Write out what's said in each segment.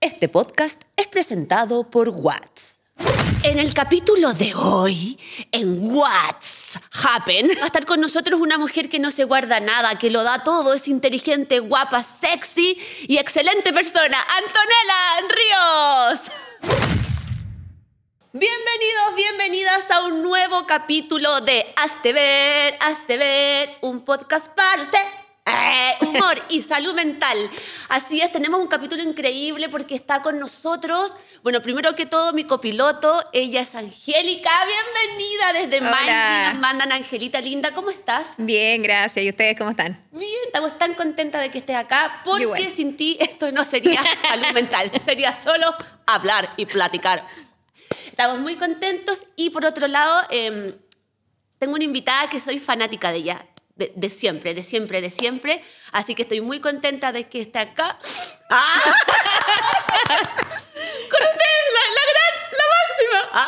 Este podcast es presentado por Watts. En el capítulo de hoy, en What's Happen, va a estar con nosotros una mujer que no se guarda nada, que lo da todo, es inteligente, guapa, sexy y excelente persona, Antonella Ríos. Bienvenidos, bienvenidas a un nuevo capítulo de Hazte Ver, Hazte Ver, un podcast para eh, humor y salud mental. Así es, tenemos un capítulo increíble porque está con nosotros, bueno, primero que todo, mi copiloto, ella es Angélica. Bienvenida desde Mindy. Nos mandan Angelita linda, ¿cómo estás? Bien, gracias. ¿Y ustedes cómo están? Bien, estamos tan contentas de que estés acá porque sin ti esto no sería salud mental, sería solo hablar y platicar. Estamos muy contentos y por otro lado... Em, tengo una invitada que soy fanática de ella de, siempre, de siempre, de siempre. Así que estoy muy contenta de que está acá. Ah. Con ustedes, la, gran, la máxima. ¡Ah!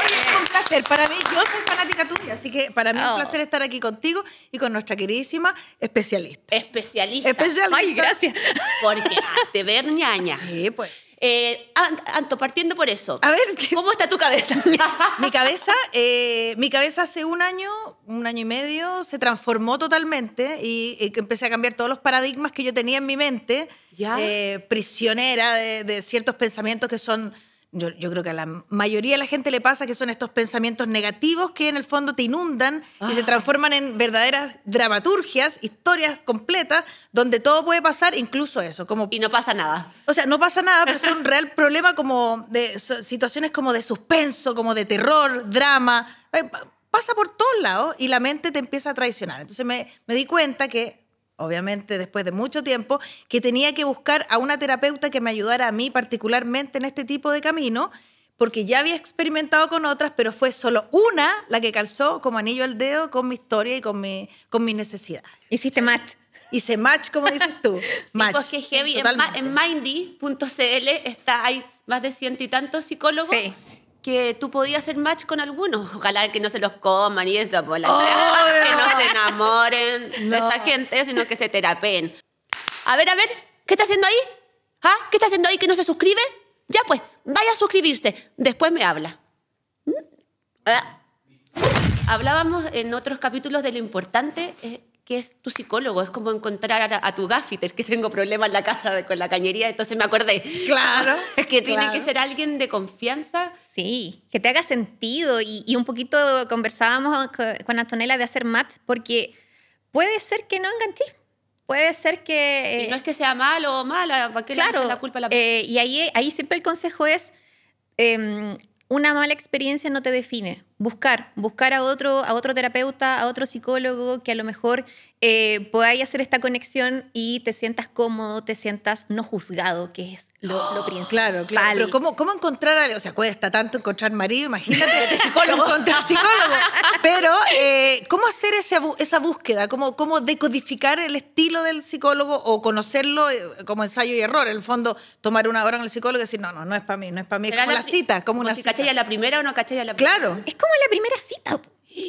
arriba. un placer. Para mí, yo soy fanática tuya, así que para mí es un oh. placer estar aquí contigo y con nuestra queridísima especialista. Especialista. Especialista. Ay, gracias. Porque te ver ñaña. Sí, pues. Eh, Anto, partiendo por eso. A ver, ¿cómo está tu cabeza? mi cabeza, eh, mi cabeza hace un año, un año y medio, se transformó totalmente y, empecé a cambiar todos los paradigmas que yo tenía en mi mente, eh, prisionera de, de, ciertos pensamientos que son yo, creo que a la mayoría de la gente le pasa que son estos pensamientos negativos que en el fondo te inundan y se ah. transforman en verdaderas dramaturgias, historias completas, donde todo puede pasar, incluso eso. Como, y no pasa nada. O sea, no pasa nada, pero es un real problema como de situaciones como de suspenso, como de terror, drama. Eh, pasa por todos lados y la mente te empieza a traicionar. Entonces me di cuenta que obviamente después de mucho tiempo, que tenía que buscar a una terapeuta que me ayudara a mí particularmente en este tipo de camino, porque ya había experimentado con otras, pero fue solo una la que calzó como anillo al dedo con mi historia y con mi, con mi necesidad. Hiciste match. Hice match, como dices tú. sí, Porque pues, heavy. En, Mindy.cl está, hay más de ciento y tantos psicólogos. Sí que tú podías hacer match con algunos. Ojalá que no se los coman y eso, pues, oh, que no se enamoren de esta gente, sino que se terapeen. A ver, a ver, ¿qué está haciendo ahí? ¿Ah? ¿Qué está haciendo ahí que no se suscribe? Ya pues, vaya a suscribirse, después me habla. Mm. Ah. Hablábamos en otros capítulos de lo importante eh, que es tu psicólogo, es como encontrar a, tu tu Es que tengo problemas en la casa con la cañería, entonces me acordé. Claro. es que tiene que ser alguien de confianza. Sí, que te haga sentido y, un poquito conversábamos con Antonella de hacer mat, porque puede ser que no enganches puede ser que... Eh, no es que sea malo o mala, ¿para qué claro, la culpa a la eh, Y ahí, ahí siempre el consejo es, em, una mala experiencia no te define. Buscar, buscar a otro, a otro terapeuta, a otro psicólogo que a lo mejor eh, podáis hacer esta conexión y te sientas cómodo, te sientas no juzgado, que es lo, oh, principal. Claro, claro. Pero ¿cómo, cómo encontrar alguien? O sea, cuesta tanto encontrar marido, imagínate, psicólogo. encontrar psicólogo. Pero, eh, ¿cómo hacer esa búsqueda? ¿Cómo, ¿Cómo decodificar el estilo del psicólogo o conocerlo eh, como ensayo y error? En el fondo, tomar una hora con el psicólogo y decir, no, no, no es para mí, no es para mí. Es como la, cita, como, una si cita. la primera o no la primera? Claro. Es como la primera cita.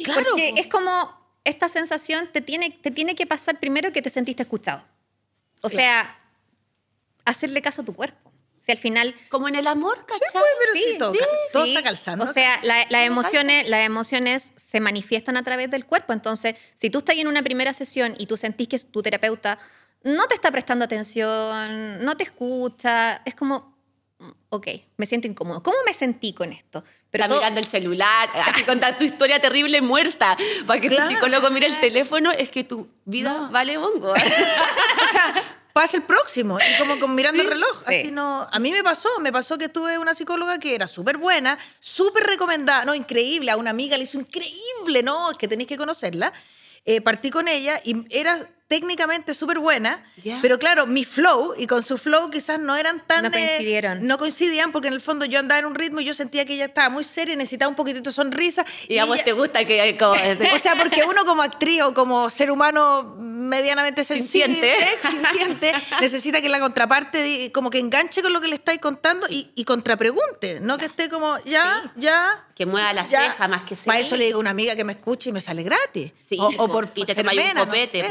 Claro. Porque es como esta sensación te tiene, tiene que pasar primero que te sentiste escuchado. O sea, hacerle caso a tu cuerpo. al final... Como en el amor, ¿cachai? Sí, calzando. O sea, las, emociones, las emociones se manifiestan a través del cuerpo. Entonces, si tú estás en una primera sesión y tú sentís que tu terapeuta no te está prestando atención, no te escucha, es como, ok, me siento incómodo. ¿Cómo me sentí con esto? Pero mirando el celular, así contar tu historia terrible muerta, para que tu psicólogo mire el teléfono, es que tu vida vale hongo. o sea, pasa el próximo, y como, con mirando el reloj. Así no, a mí me pasó, me pasó que tuve una psicóloga que era súper buena, súper recomendada, no, increíble, a una amiga le hizo increíble, no, es que tenéis que conocerla. Eh, partí con ella y era técnicamente súper buena, pero claro, mi flow y con su flow quizás no eran tan... No coincidieron. Eh, no coincidían porque en el fondo yo andaba en un ritmo y yo sentía que ella estaba muy seria, necesitaba un poquitito de sonrisa. Y, a vos te gusta que... Eh, o sea, porque uno como actriz o como ser humano medianamente sensible, sensible, necesita que la contraparte como que enganche con lo que le estáis contando y, contrapregunte, no que esté como ya, ya... Que mueva la ceja más que sea. Para eso le digo a una amiga que me escuche y me sale gratis. o, por y te un copete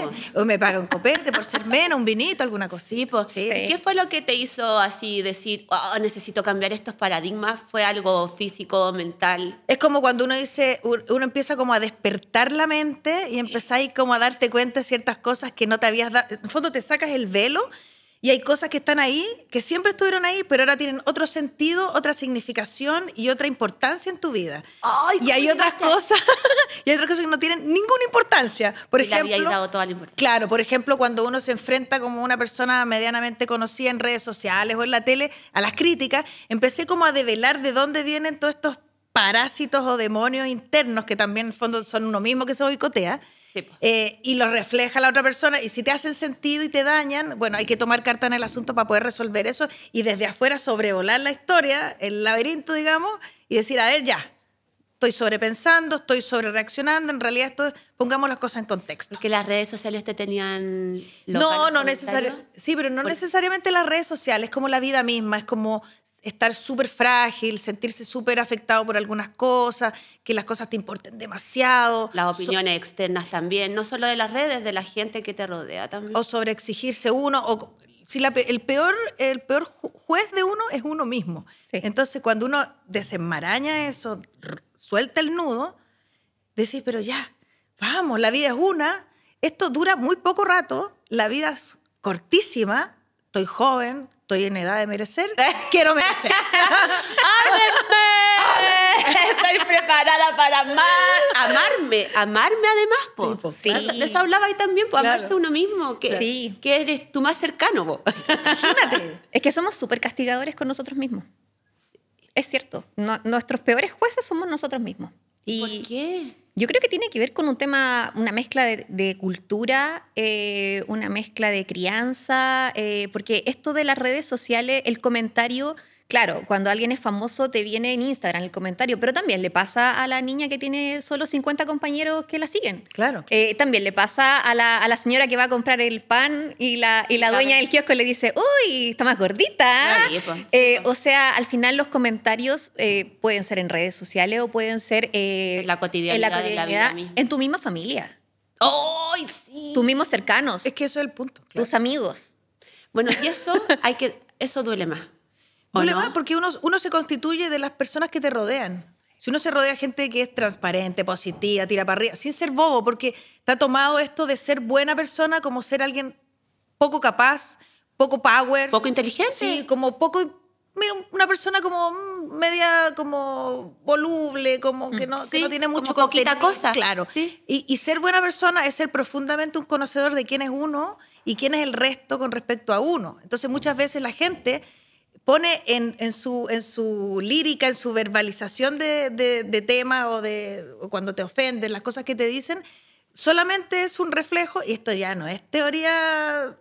me paga un copete por ser menos, un vinito, alguna cosita. ¿Qué fue lo que te hizo así decir, oh, necesito cambiar estos paradigmas? ¿Fue algo físico, mental? Es como cuando uno dice, uno empieza como a despertar la mente y empezáis como a darte cuenta de ciertas cosas que no te habías dado. En el fondo te sacas el velo y hay cosas que están ahí, que siempre estuvieron ahí, pero ahora tienen otro sentido, otra significación y otra importancia en tu vida. y hay otras cosas, y que no tienen ninguna importancia. Por ejemplo, Claro, por ejemplo, cuando uno se enfrenta como una persona medianamente conocida en redes sociales o en la tele a las críticas, empecé como a develar de dónde vienen todos estos parásitos o demonios internos que también en el fondo son uno mismo que se boicotea eh, y lo refleja la otra persona. Y si te hacen sentido y te dañan, bueno, hay que tomar carta en el asunto para poder resolver eso y desde afuera sobrevolar la historia, el laberinto, digamos, y decir, a ver, ya, estoy sobrepensando, estoy sobrereaccionando, en realidad esto, pongamos las cosas en contexto. que las redes sociales te tenían... No, no necesariamente. Sí, pero no necesariamente las redes sociales, es como la vida misma, es como estar súper frágil, sentirse súper afectado por algunas cosas, que las cosas te importen demasiado. Las opiniones externas también, no solo de las redes, de la gente que te rodea también. O sobre exigirse uno, si el, peor, el peor juez de uno es uno mismo. Entonces, cuando uno desenmaraña eso, suelta el nudo, decís, pero ya, vamos, la vida es una, esto dura muy poco rato, la vida es cortísima, estoy joven, estoy en edad de merecer, quiero merecer. Estoy preparada para amar. Amarme, amarme además, po. Sí, ah, De eso hablaba ahí también, po, uno mismo, que, que eres tú más cercano, vos. Imagínate, es que somos súper castigadores con nosotros mismos. Es cierto, nuestros peores jueces somos nosotros mismos. ¿Y por qué? Yo creo que tiene que ver con un tema, una mezcla de, cultura, eh, una mezcla de crianza, eh, porque esto de las redes sociales, el comentario Claro, cuando alguien es famoso te viene en Instagram el comentario, pero también le pasa a la niña que tiene solo 50 compañeros que la siguen. Claro. Eh, también le pasa a la, señora que va a comprar el pan y la, dueña del kiosco le dice, uy, está más gordita. Eh, o sea, al final los comentarios eh, pueden ser en redes sociales o pueden ser la cotidianidad en la cotidianidad, en tu misma familia. ¡Oh, sí! Tus mismos cercanos. Es que eso es el punto. Tus amigos. Bueno, y eso hay que, eso duele más. No, le va, porque uno, uno se constituye de las personas que te rodean. Si uno se rodea de gente que es transparente, positiva, tira para arriba, sin ser bobo, porque está tomado esto de ser buena persona como ser alguien poco capaz, poco power. Poco inteligente. Sí, como poco... Mira, una persona como mm, media, como voluble, como que mm, no, tiene mucho como poquita cosa. Claro. Y, y ser buena persona es ser profundamente un conocedor de quién es uno y quién es el resto con respecto a uno. Entonces muchas veces la gente pone en, su, en su lírica, en su verbalización de, de, tema o de cuando te ofenden, las cosas que te dicen, solamente es un reflejo, y esto ya no es teoría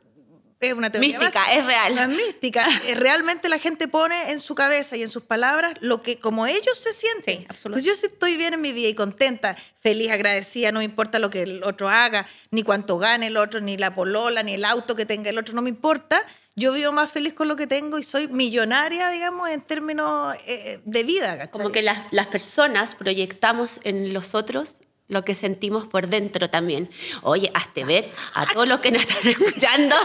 es una teoría mística, es real. No es mística. Realmente la gente pone en su cabeza y en sus palabras lo que como ellos se sienten. Sí, absolutamente. Pues yo sí estoy bien en mi vida y contenta, feliz, agradecida, no me importa lo que el otro haga, ni cuánto gane el otro, ni la polola, ni el auto que tenga el otro, no me importa yo vivo más feliz con lo que tengo y soy millonaria, digamos, en términos eh, eh, de vida. Como que las, las personas proyectamos en los otros lo que sentimos por dentro también. Oye, hazte ver a todos los que nos están escuchando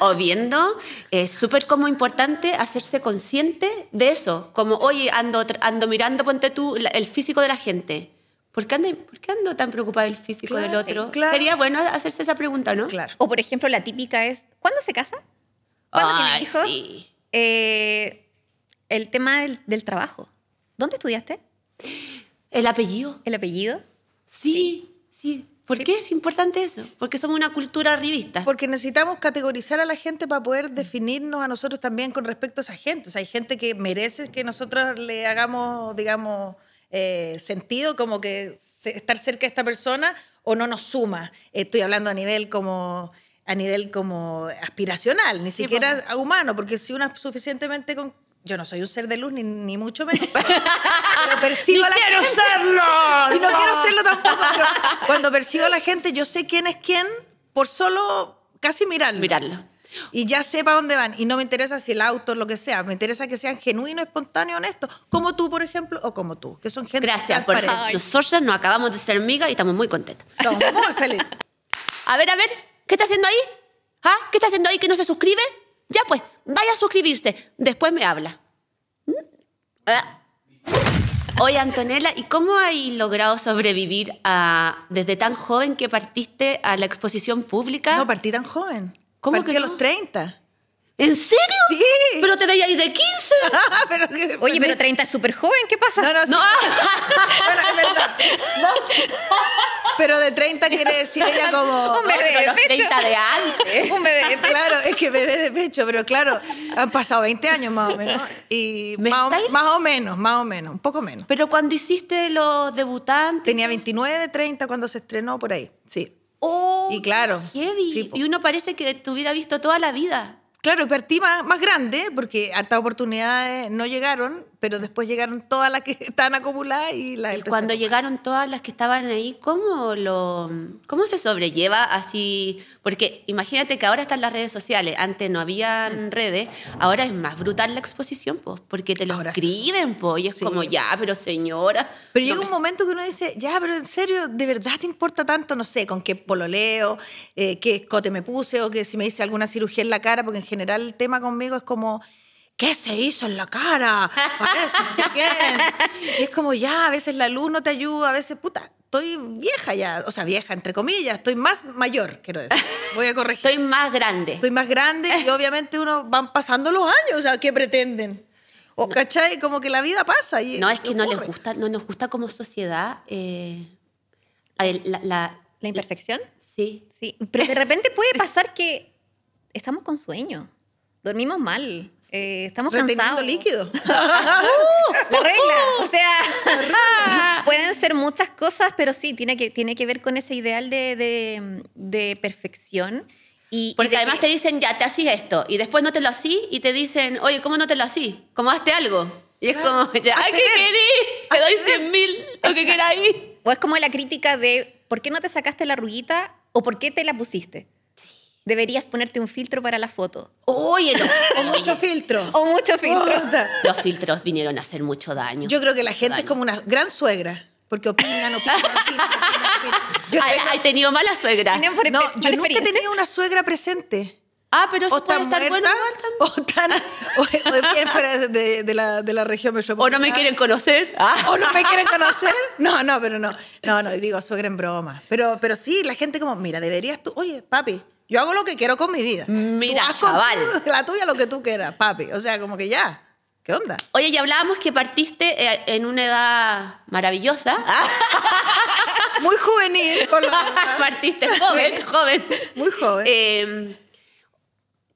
o viendo, es súper como importante hacerse consciente de eso, como, oye, ando, ando mirando, ponte tú, el físico de la gente. ¿Por qué, ando, ando tan preocupado el físico del otro? Sería bueno hacerse esa pregunta, ¿no? Claro. O por ejemplo, la típica es, ¿cuándo se casa? Cuando Ay, hijos, eh, el tema del, trabajo. ¿Dónde estudiaste? El apellido. ¿El apellido? Sí, sí. ¿Por qué es importante eso? Porque somos una cultura arribista. Porque necesitamos categorizar a la gente para poder definirnos a nosotros también con respecto a esa gente. O sea, hay gente que merece que nosotros le hagamos, digamos, eh, sentido, como que estar cerca de esta persona o no nos suma. Estoy hablando a nivel como a nivel como aspiracional, ni siquiera humano, porque si una suficientemente con... Yo no soy un ser de luz, ni, mucho menos. pero percibo a la quiero serlo! Y no, quiero serlo tampoco. Pero cuando percibo a la gente, yo sé quién es quién por solo casi mirarlo. Mirarlo. Y ya sé para dónde van. Y no me interesa si el auto, lo que sea. Me interesa que sean genuinos, espontáneos, honestos. Como tú, por ejemplo, o como tú, que son gente Gracias, porque nosotros nos acabamos de ser amigas y estamos muy contentos Somos muy felices. a ver, a ver, ¿Qué está haciendo ahí? ¿Ah? ¿Qué está haciendo ahí que no se suscribe? Ya pues, vaya a suscribirse. Después me habla. Mm. Hoy ah. Oye, Antonella, ¿y cómo has logrado sobrevivir desde tan joven que partiste a la exposición pública? No partí tan joven. ¿Cómo partí que a los 30. ¿En serio? Sí. Pero te veía ahí de 15. Oye, pero 30 es súper joven, ¿qué pasa? No, no, No. Pero de 30 quiere decir ella como... un bebé de pecho. 30 de antes. un bebé Claro, es que bebé de pecho, pero claro, han pasado 20 años más o menos. Y más, o, más, o, menos, más o menos, un poco menos. Pero cuando hiciste los debutantes... Tenía 29, 30 cuando se estrenó por ahí, sí. Oh, y claro. Heavy. y uno parece que te hubiera visto toda la vida. Claro, y partí más, más grande, porque hartas oportunidades no llegaron pero después llegaron todas las que estaban acumuladas y las... Y cuando llegaron todas las que estaban ahí, ¿cómo, lo, ¿cómo se sobrelleva así? Porque imagínate que ahora están las redes sociales, antes no habían mm. redes, ahora es más brutal la exposición, pues, porque te lo escriben, pues, y es como, ya, pero señora... Pero llega un momento que uno dice, ya, pero en serio, ¿de verdad te importa tanto, no sé, con qué pololeo, eh, qué escote me puse o que si me hice alguna cirugía en la cara? Porque en general el tema conmigo es como ¿qué se hizo en la cara? Parece, no sé qué. es como ya, a veces la luz no te ayuda, a veces, puta, estoy vieja ya, o sea, vieja entre comillas, estoy más mayor, quiero decir. Voy a corregir. Estoy más grande. Estoy más grande y obviamente uno van pasando los años, o sea, ¿qué pretenden? O, ¿Cachai? Como que la vida pasa. Y no, es que no les gusta, no nos gusta como sociedad. Eh, la, la, la, imperfección? Sí. Sí, pero de repente puede pasar que estamos con sueño, dormimos mal, eh, estamos cansados. líquido. la regla. O sea, pueden ser muchas cosas, pero sí, tiene que, tiene que ver con ese ideal de, de, perfección. Y, Porque además te dicen, ya, te haces esto. Y después no te lo así y te dicen, oye, ¿cómo no te lo así? ¿Cómo haces algo? Y es como, ya, ¿qué querí, Te doy 100 mil, lo que queráis. O es como la crítica de, ¿por qué no te sacaste la arruguita o por qué te la pusiste? deberías ponerte un filtro para la foto. Oye, o mucho filtro. O mucho filtro. Los filtros vinieron a hacer mucho daño. Yo creo que la gente es como una gran suegra. Porque opinan, opinan, opinan. Yo he tenido mala suegra. No, yo nunca he tenido una suegra presente. Ah, pero eso o puede estar muerta, O, tan, o, o fuera de, la, de, la, región O no me quieren conocer. Ah. O no me quieren conocer. No, no, pero no. No, no, digo, suegra en broma. Pero, pero sí, la gente como, mira, deberías tú, oye, papi, yo hago lo que quiero con mi vida. Mira, tú la tuya lo que tú quieras, papi. O sea, como que ya. ¿Qué onda? Oye, ya hablábamos que partiste eh, en una edad maravillosa. Muy juvenil. partiste joven, joven. Muy joven. Em,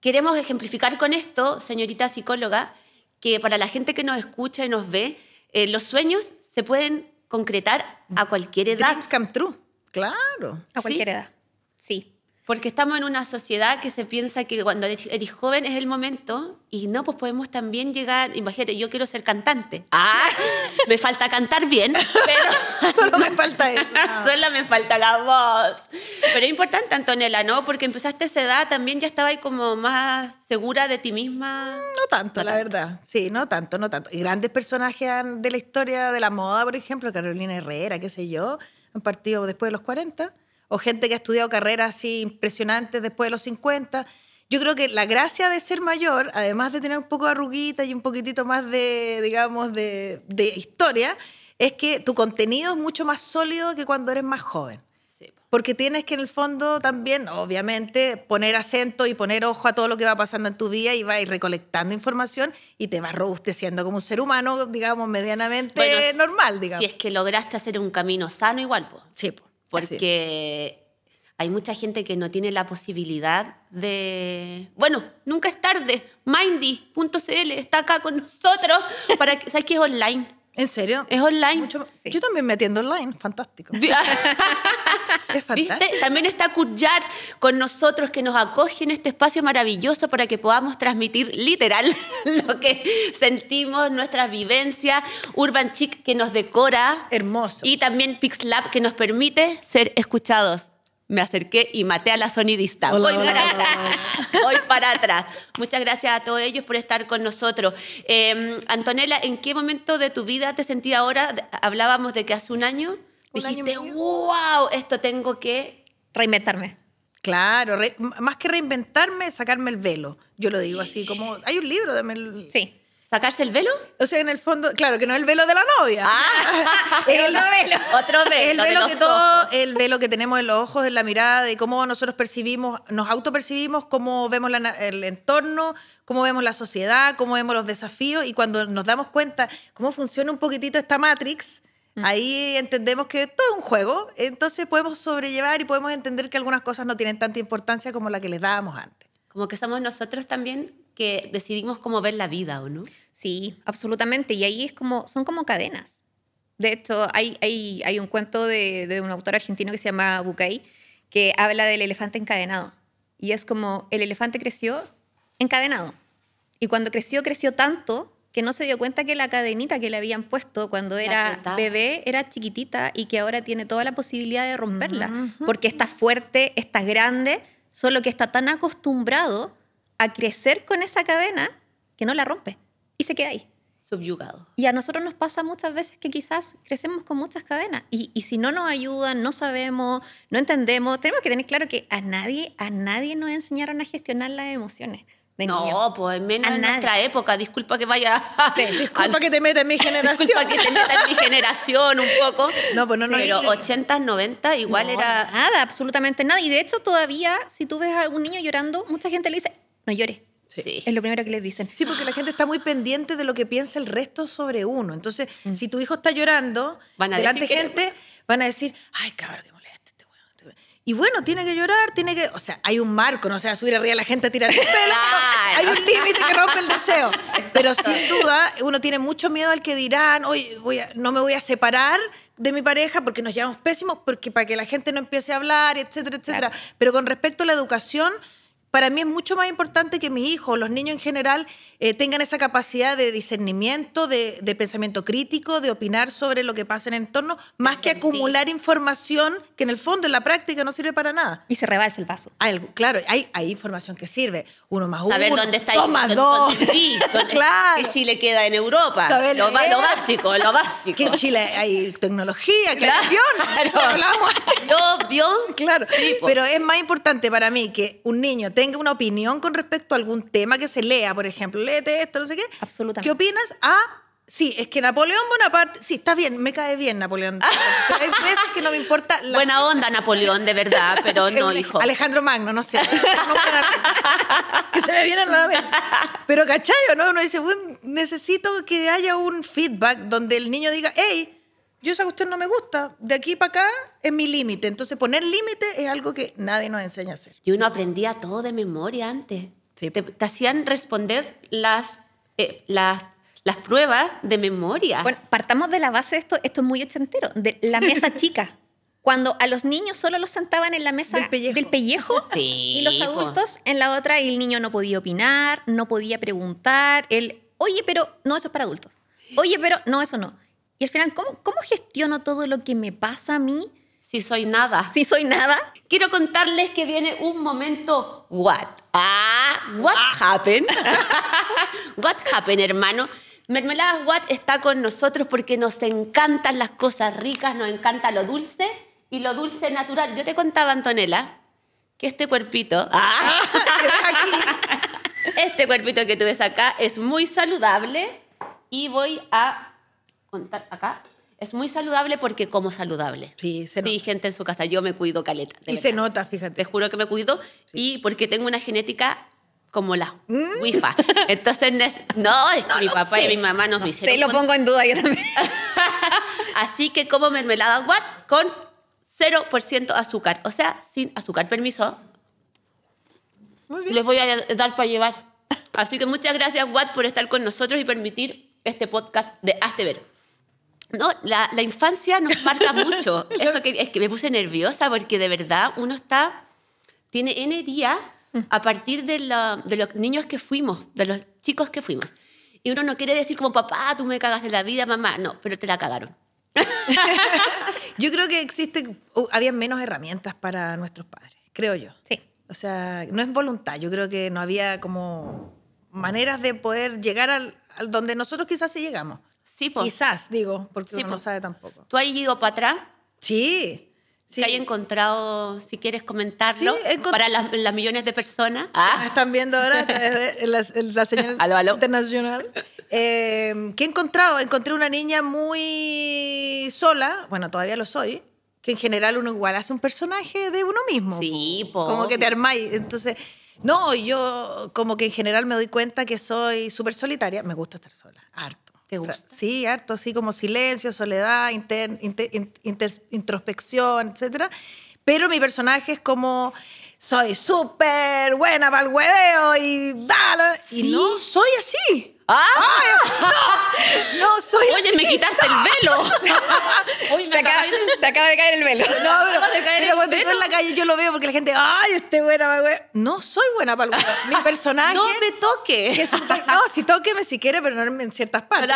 queremos ejemplificar con esto, señorita psicóloga, que para la gente que nos escucha y nos ve, eh, los sueños se pueden concretar a cualquier edad. Dreams come true. Claro. A cualquier edad. Sí porque estamos en una sociedad que se piensa que cuando eres joven es el momento y no, pues podemos también llegar, imagínate, yo quiero ser cantante. Ah, me falta cantar bien, pero solo me falta eso. solo me falta la voz. Pero es importante, Antonella, ¿no? Porque empezaste a esa edad, también ya estaba ahí como más segura de ti misma. Mm, no tanto, la verdad. Sí, no tanto, no tanto. Y grandes personajes de la historia de la moda, por ejemplo, Carolina Herrera, qué sé yo, han partido después de los 40 o gente que ha estudiado carreras así impresionantes después de los 50. Yo creo que la gracia de ser mayor, además de tener un poco de arruguita y un poquitito más de, digamos, de, historia, es que tu contenido es mucho más sólido que cuando eres más joven. Porque tienes que en el fondo también, obviamente, poner acento y poner ojo a todo lo que va pasando en tu vida y vas recolectando información y te vas robusteciendo como un ser humano, digamos, medianamente normal, digamos. Si es que lograste hacer un camino sano igual, pues. Sí, pues porque hay mucha gente que no tiene la posibilidad de... Bueno, nunca es tarde, mindy.cl está acá con nosotros, para que, ¿sabes que es online? ¿En serio? Es online. Yo también me atiendo online, fantástico. es fantástico. También está Cuyar con nosotros que nos acoge en este espacio maravilloso para que podamos transmitir literal lo que sentimos, nuestras vivencias, Urban Chic que nos decora. Hermoso. Y también PixLab que nos permite ser escuchados me acerqué y maté a la sonidista. Hola, voy, para Atrás, Muchas gracias a todos ellos por estar con nosotros. Eh, Antonella, ¿en qué momento de tu vida te sentí ahora? Hablábamos de que hace un año dijiste, wow, esto tengo que... Reinventarme. Claro, más que reinventarme, sacarme el velo. Yo lo digo así, como hay un libro, de Sí. ¿Sacarse el velo? O sea, en el fondo, claro, que no es el velo de la novia. Ah, es el velo. Otro velo. El velo, que el velo que tenemos en los ojos, en la mirada, de cómo nosotros percibimos, nos autopercibimos, cómo vemos el entorno, cómo vemos la sociedad, cómo vemos los desafíos. Y cuando nos damos cuenta cómo funciona un poquitito esta Matrix, mm. ahí entendemos que todo es un juego. Entonces podemos sobrellevar y podemos entender que algunas cosas no tienen tanta importancia como la que les dábamos antes. Como que somos nosotros también que decidimos cómo ver la vida, ¿o no? Sí, absolutamente. Y ahí es como, son como cadenas. De hecho, hay, hay, hay un cuento de, un autor argentino que se llama Bucay, que habla del elefante encadenado. Y es como, el elefante creció encadenado. Y cuando creció, creció tanto que no se dio cuenta que la cadenita que le habían puesto cuando era bebé era chiquitita y que ahora tiene toda la posibilidad de romperla, porque está fuerte, está grande, solo que está tan acostumbrado a crecer con esa cadena que no la rompe y se queda ahí. Subyugado. Y a nosotros nos pasa muchas veces que quizás crecemos con muchas cadenas y, y si no nos ayudan, no sabemos, no entendemos, tenemos que tener claro que a nadie, a nadie nos enseñaron a gestionar las emociones. no, pues en nuestra época. Disculpa que vaya. disculpa que te meta en mi generación. disculpa que te meta en mi generación un poco. No, pues no, no. Pero 80, 90 igual era. Nada, absolutamente nada. Y de hecho, todavía, si tú ves a un niño llorando, mucha gente le dice, no llores. Es lo primero que les dicen. Sí, porque la gente está muy pendiente de lo que piensa el resto sobre uno. Entonces, mm. si tu hijo está llorando, delante de gente, van a decir, ay, cabrón, qué molesto este, este weón. Y bueno, tiene que llorar, tiene que. O sea, hay un marco, no sea subir arriba a la gente a tirar el pelo. Hay un límite que rompe el deseo. Pero sin duda, uno tiene mucho miedo al que dirán, hoy voy no me voy a separar de mi pareja porque nos llevamos pésimos, porque para que la gente no empiece a hablar, etcétera, etcétera. Pero con respecto a la educación, para mí es mucho más importante que mis hijos, los niños en general, eh, tengan esa capacidad de discernimiento, de, pensamiento crítico, de opinar sobre lo que pasa en el entorno, más que acumular información que en el fondo, en la práctica, no sirve para nada. Y se rebasa el paso. claro, hay, hay, información que sirve. Uno más uno. Saber dónde está dos más dos. claro. ¿Qué Chile queda en Europa? lo, básico, lo básico. Que en Chile hay tecnología, que hay avión. Claro. Claro. Pero es más importante para mí que un niño tenga una opinión con respecto a algún tema que se lea, por ejemplo, léete esto, no sé qué. ¿Qué opinas? Ah, sí, es que Napoleón Bonaparte, sí, está bien, me cae bien Napoleón. Ah. Hay veces que no me importa. Buena onda Napoleón, de verdad, pero no, hijo. Alejandro Magno, no sé. que se me viene la vez. Pero cachayo, ¿no? Uno dice, bueno, necesito que haya un feedback donde el niño diga, hey, yo esa cuestión no me gusta. De aquí para acá es mi límite. Entonces poner límite es algo que nadie nos enseña a hacer. Y uno aprendía todo de memoria antes. Te, hacían responder eh, las, las, pruebas de memoria. Bueno, partamos de la base de esto, esto es muy ochentero, de la mesa chica. Cuando a los niños solo los sentaban en la mesa del pellejo, y los adultos en la otra y el niño no podía opinar, no podía preguntar, el, oye, pero no, eso es para adultos. Oye, pero no, eso no. Y al final, ¿cómo, ¿cómo gestiono todo lo que me pasa a mí? Si soy nada. Si soy nada. Quiero contarles que viene un momento. What? Ah, what ah. happened? what happened, hermano? Mermeladas What está con nosotros porque nos encantan las cosas ricas, nos encanta lo dulce y lo dulce natural. Yo te contaba, Antonella, que este cuerpito, ah, este cuerpito que tú ves acá es muy saludable y voy a acá, es muy saludable porque como saludable. Sí, se nota. gente en su casa, yo me cuido caleta. Y se nota, fíjate. Te juro que me cuido y porque tengo una genética como la mm. wifa. Entonces, no, mi papá y mi mamá nos no hicieron. Sí, lo pongo en duda yo también. Así que como mermelada Watt, con 0% azúcar, o sea, sin azúcar, permiso. Muy bien. Les voy a dar para llevar. Así que muchas gracias, Watt, por estar con nosotros y permitir este podcast de Hazte Ver. No, la, infancia nos marca mucho. Eso es que me puse nerviosa porque de verdad uno está, tiene energía a partir de, los niños que fuimos, de los chicos que fuimos. Y uno no quiere decir como, papá, tú me de la vida, mamá. No, pero te la cagaron. yo creo que existe, uh, había menos herramientas para nuestros padres, creo yo. Sí. O sea, no es voluntad. Yo creo que no había como maneras de poder llegar al, donde nosotros quizás sí llegamos. Sí, Quizás, digo, porque uno no sabe tampoco. ¿Tú has ido para atrás? Sí. ¿Qué has hay encontrado, si quieres comentarlo, para las, millones de personas. Ah. ah. Están viendo ahora la, la señal internacional. Em, ¿Qué he encontrado? Encontré una niña muy sola, bueno, todavía lo soy, que en general uno igual hace un personaje de uno mismo. Sí, pues. Como que te armáis. Entonces, no, yo como que en general me doy cuenta que soy súper solitaria. Me gusta estar sola, harto Sí, harto, así como silencio, soledad, introspección, etc. Pero mi personaje es como, soy súper buena para el y Y no soy así. Ay, no, no, soy. Oye, me quitaste el velo. Oye, se, acaba, de caer el velo. No, pero, de caer pero cuando en la calle yo lo veo porque la gente, ay, este buena, buena. No soy buena para Mi personaje. No me toque. no, si toqueme si quiere, pero no en ciertas partes.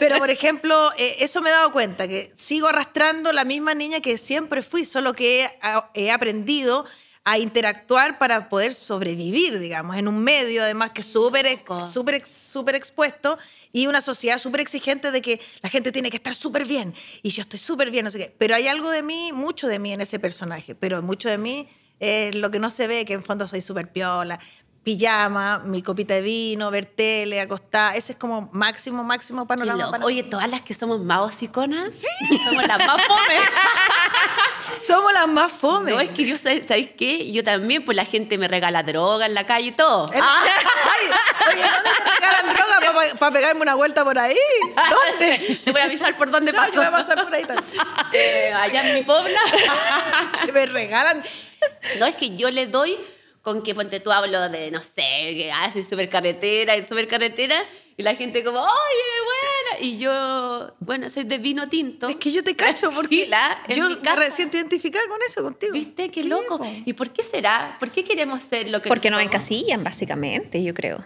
Pero, por ejemplo, eh, eso me he dado cuenta, que sigo arrastrando la misma niña que siempre fui, solo que he aprendido a interactuar para poder sobrevivir, digamos, en un medio además que es súper super, expuesto y una sociedad súper exigente de que la gente tiene que estar súper bien y yo estoy súper bien, no sé qué. Pero hay algo de mí, mucho de mí en ese personaje, pero mucho de mí es lo que no se ve, que en fondo soy súper piola, pijama, mi copita de vino, ver tele, acostar. Ese es como máximo, máximo panorama. Oye, todas las que somos maos iconas, somos las más pobres. Somos las más fome. No, es que yo, ¿sabéis qué? Yo también, pues la gente me regala droga en la calle y todo. Ah. Ay, oye, ¿dónde me regalan droga para pegarme una vuelta por ahí? ¿Dónde? Te voy a avisar por dónde yo, paso. voy a pasar por ahí eh, allá en mi pobla. me regalan. No, es que yo le doy con que ponte tú hablo de, no sé, que ah, soy súper carretera y súper carretera, y la gente como, oye, bueno y yo, bueno, soy de vino tinto. Es que yo te cacho porque la, yo recién te identificar con eso contigo. ¿Viste? Qué loco. ¿Y por qué será? ¿Por qué queremos ser lo que Porque nos, encasillan, básicamente, yo creo.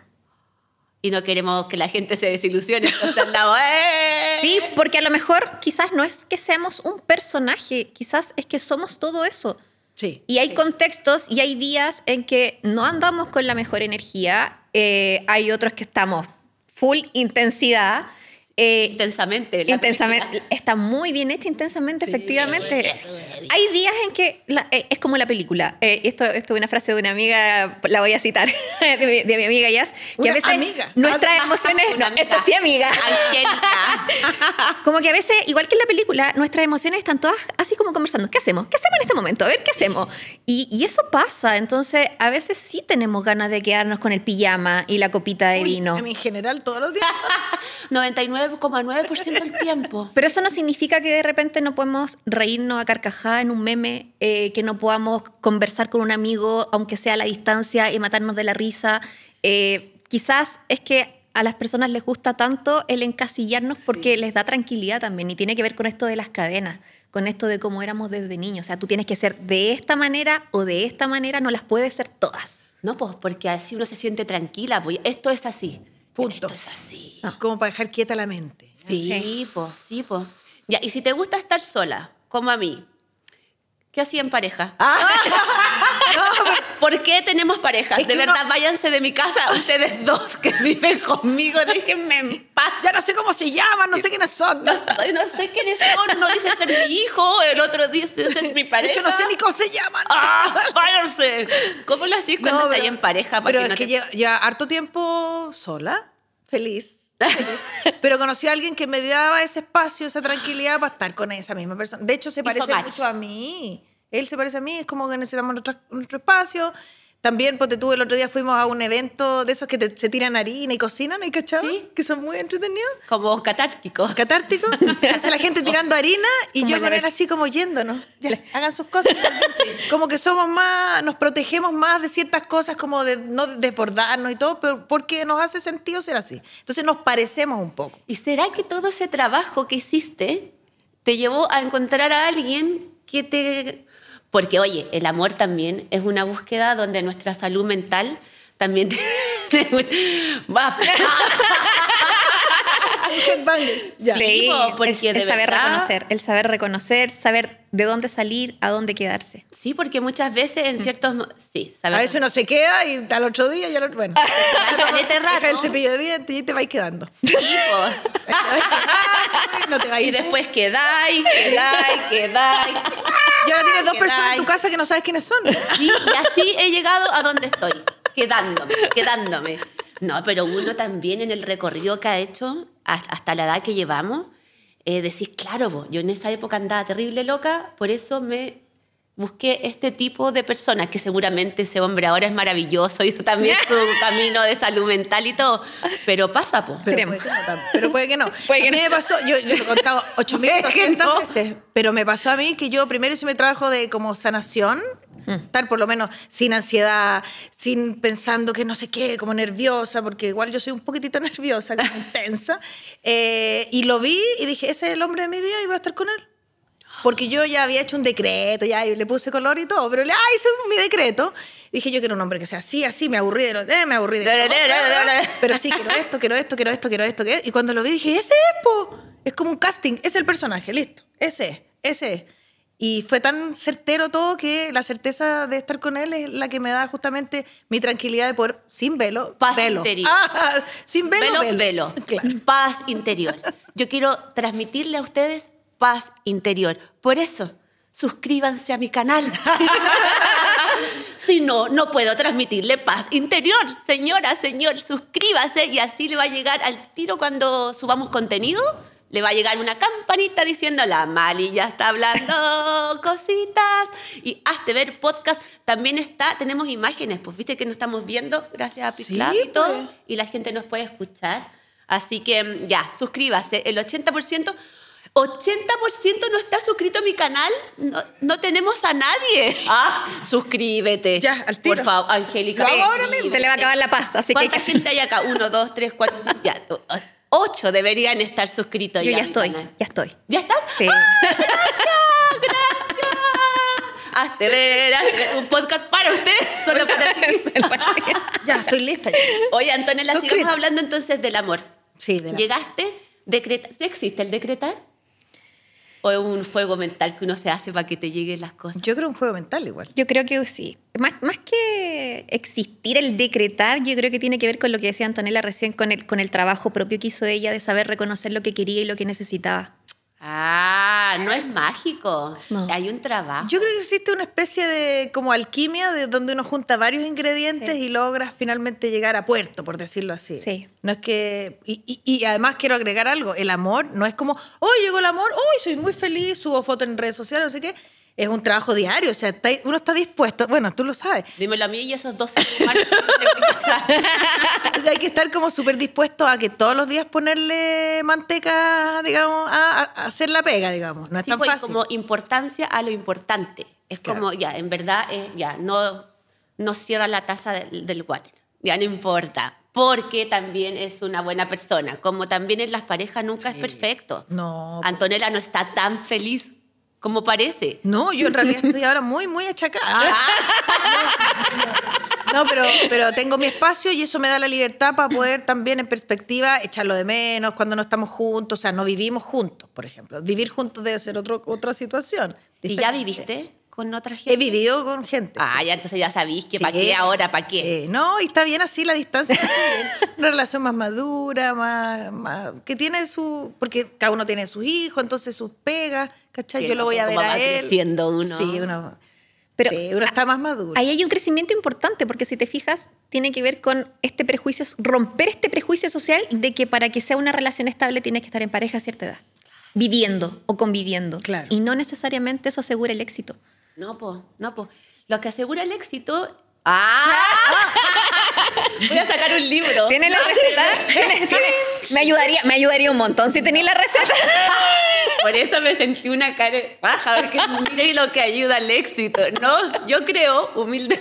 Y no queremos que la gente se desilusione. Eh. Sí, porque a lo mejor quizás no es que seamos un personaje, quizás es que somos todo eso. Sí, y hay contextos y hay días en que no andamos con la mejor energía, eh, hay otros que estamos full intensidad eh, intensamente. intensamente. Está muy bien hecha intensamente, efectivamente. Hay días en que eh, es como la película. Eh, esto, esto es una frase de una amiga, la voy a citar, de, mi, amiga Jazz, que a veces nuestras ah, emociones... no, como que a veces, igual que en la película, nuestras emociones están todas así como conversando. ¿Qué hacemos? ¿Qué hacemos en este momento? A ver, ¿qué hacemos? Y, eso pasa. Entonces, a veces sí tenemos ganas de quedarnos con el pijama y la copita de vino. En general, todos los días. 99 9,9% del tiempo. Pero eso no significa que de repente no podemos reírnos a carcajada en un meme, eh, que no podamos conversar con un amigo, aunque sea a la distancia, y matarnos de la risa. Eh, quizás es que a las personas les gusta tanto el encasillarnos porque les da tranquilidad también y tiene que ver con esto de las cadenas, con esto de cómo éramos desde niños. O sea, tú tienes que ser de esta manera o de esta manera, no las puedes ser todas. No, pues porque así uno se siente tranquila, pues, esto es así. Punto. Esto es así. Ah. Como para dejar quieta la mente. Sí, sí, po, sí, po. Ya, y si te gusta estar sola, como a mí, ¿qué hacía en pareja? Ah. ¿por qué tenemos parejas? de verdad, váyanse de mi casa, ustedes dos que viven conmigo, déjenme en paz. Ya no sé cómo se llaman, no sé quiénes son. No, no sé quiénes son, uno dice ser mi hijo, el otro dice ser mi pareja. De hecho, no sé ni cómo se llaman. Ah, váyanse. ¿Cómo lo haces cuando no, estás en pareja? Pero es que lleva, harto tiempo sola, feliz. Pero conocí a alguien que me daba ese espacio, esa tranquilidad para estar con esa misma persona. De hecho, se parece mucho a mí. Él se parece a mí, es como que necesitamos nuestro, espacio. También, porque tú, el otro día fuimos a un evento de esos que se tiran harina y cocinan, ¿hay cachado? Sí. Que son muy entretenidos. Como catárticos. Catárticos. Hace la gente tirando harina y yo con él así como yéndonos. Ya, hagan sus cosas. como que somos más, nos protegemos más de ciertas cosas, como de no desbordarnos y todo, pero porque nos hace sentido ser así. Entonces nos parecemos un poco. ¿Y será que todo ese trabajo que hiciste te llevó a encontrar a alguien que te porque, oye, el amor también es una búsqueda donde nuestra salud mental también... Te... Sí, porque el saber reconocer, el saber reconocer, saber de dónde salir, a dónde quedarse. Sí, porque muchas veces en mm. ciertos... Sí, A veces uno se queda y al otro día ya lo... Bueno, este rato. el cepillo de dientes y te vais quedando. Y después quedáis, quedáis, quedáis. Y ahora tienes dos personas en tu casa que no sabes quiénes son. y así he llegado a donde estoy, quedándome, quedándome. No, pero uno también en el recorrido que ha hecho, hasta la edad que llevamos, eh, decís, claro, yo en esa época andaba terrible loca, por eso me busqué este tipo de personas, que seguramente ese hombre ahora es maravilloso, hizo también su camino de salud mental y todo, pero pasa, pues. Pero, puede que no, me pasó, yo, lo he contado 8.200 veces, pero me pasó a mí que yo primero hice mi trabajo de como sanación, mm. estar por lo menos sin ansiedad, sin pensando que no sé qué, como nerviosa, porque igual yo soy un poquitito nerviosa, como intensa, eh, y lo vi y dije, ese es el hombre de mi vida y voy a estar con él porque yo ya había hecho un decreto, ya le puse color y todo, pero le, ah, hice mi decreto. Dije, yo quiero un hombre que sea así, así, me aburrí de lo, eh, me aburrí pero sí, quiero esto, quiero esto, quiero esto, quiero esto, Y cuando lo vi dije, ese es, po. es como un casting, es el personaje, listo, ese ese Y fue tan certero todo que la certeza de estar con él es la que me da justamente mi tranquilidad de poder, sin velo, paz interior. Ah, sin velo, velo. velo. Paz interior. Yo quiero transmitirle a ustedes paz interior. Por eso, suscríbanse a mi canal. si no, no puedo transmitirle paz interior. Señora, señor, suscríbase y así le va a llegar al tiro cuando subamos contenido. Le va a llegar una campanita diciendo, la Mali ya está hablando cositas. Y hazte ver podcast. También está, tenemos imágenes, pues viste que nos estamos viendo gracias a Pitlab y pues. Y la gente nos puede escuchar. Así que mm, ya, suscríbase. El 80% 80% no está suscrito a mi canal, no, no tenemos a nadie. Ah, suscríbete. Ya, al tiro. Por favor, Angélica. ahora Se le va a acabar la paz, ¿Cuánta gente hay acá? Uno, dos, tres, cuatro, cinco, ya. Ocho deberían estar suscritos. Yo ya, estoy, ya estoy. ¿Ya estás? Sí. ¡Ah, gracias, gracias! Hazte ver, un podcast para usted, solo para ti. ya, estoy lista. Ya. Oye, Antonella, sigamos hablando entonces del amor. Sí, del amor. Llegaste, decreta existe el decretar? ¿O es un juego mental que uno se hace para que te lleguen las cosas? Yo creo un juego mental igual. Yo creo que sí. Más, más que existir el decretar, yo creo que tiene que ver con lo que decía Antonella recién, con el, con el trabajo propio que hizo ella de saber reconocer lo que quería y lo que necesitaba. Ah, no es mágico. Hay un trabajo. Yo creo que existe una especie de como alquimia de donde uno junta varios ingredientes y logra finalmente llegar a puerto, por decirlo así. Sí. No es que y, y, además quiero agregar algo, el amor no es como, "Oh, llegó el amor, hoy soy muy feliz, subo foto en redes sociales, no sé qué." es un trabajo diario, o sea, uno está dispuesto, bueno, tú lo sabes. Dímelo a mí y esos dos O sea, hay que estar como súper dispuesto a que todos los días ponerle manteca, digamos, a, hacer la pega, digamos. No es tan pues, como importancia a lo importante. Es como, ya, en verdad, eh, ya, no, no cierra la taza del, del ya no importa porque también es una buena persona. Como también en las parejas nunca es perfecto. No. Antonella no está tan feliz como parece. No, yo en realidad estoy ahora muy, muy achacada. Ah. no, pero, pero tengo mi espacio y eso me da la libertad para poder también en perspectiva echarlo de menos cuando no estamos juntos, o sea, no vivimos juntos, por ejemplo. Vivir juntos debe ser otro, otra situación. ¿Y ya viviste? con otras He vivido con gente. Ah, ya entonces ya sabéis que para qué ahora, para qué. No, y está bien así la distancia. una relación más madura, más, que tiene su... Porque cada uno tiene sus hijos, entonces sus pegas, ¿cachai? Yo lo voy a ver a él. Siendo uno. Sí, uno... Pero uno está más maduro. Ahí hay un crecimiento importante, porque si te fijas, tiene que ver con este prejuicio, romper este prejuicio social de que para que sea una relación estable tienes que estar en pareja a cierta edad, viviendo o conviviendo. Claro. Y no necesariamente eso asegura el éxito. No, po, no, po. Lo que asegura el éxito. ¡Ah! Voy a sacar un libro. ¿Tiene la receta? Me, ayudaría, me ayudaría un montón si tenía la receta. Por eso me sentí una cara baja, porque mire lo que ayuda al éxito, ¿no? Yo creo, humilde.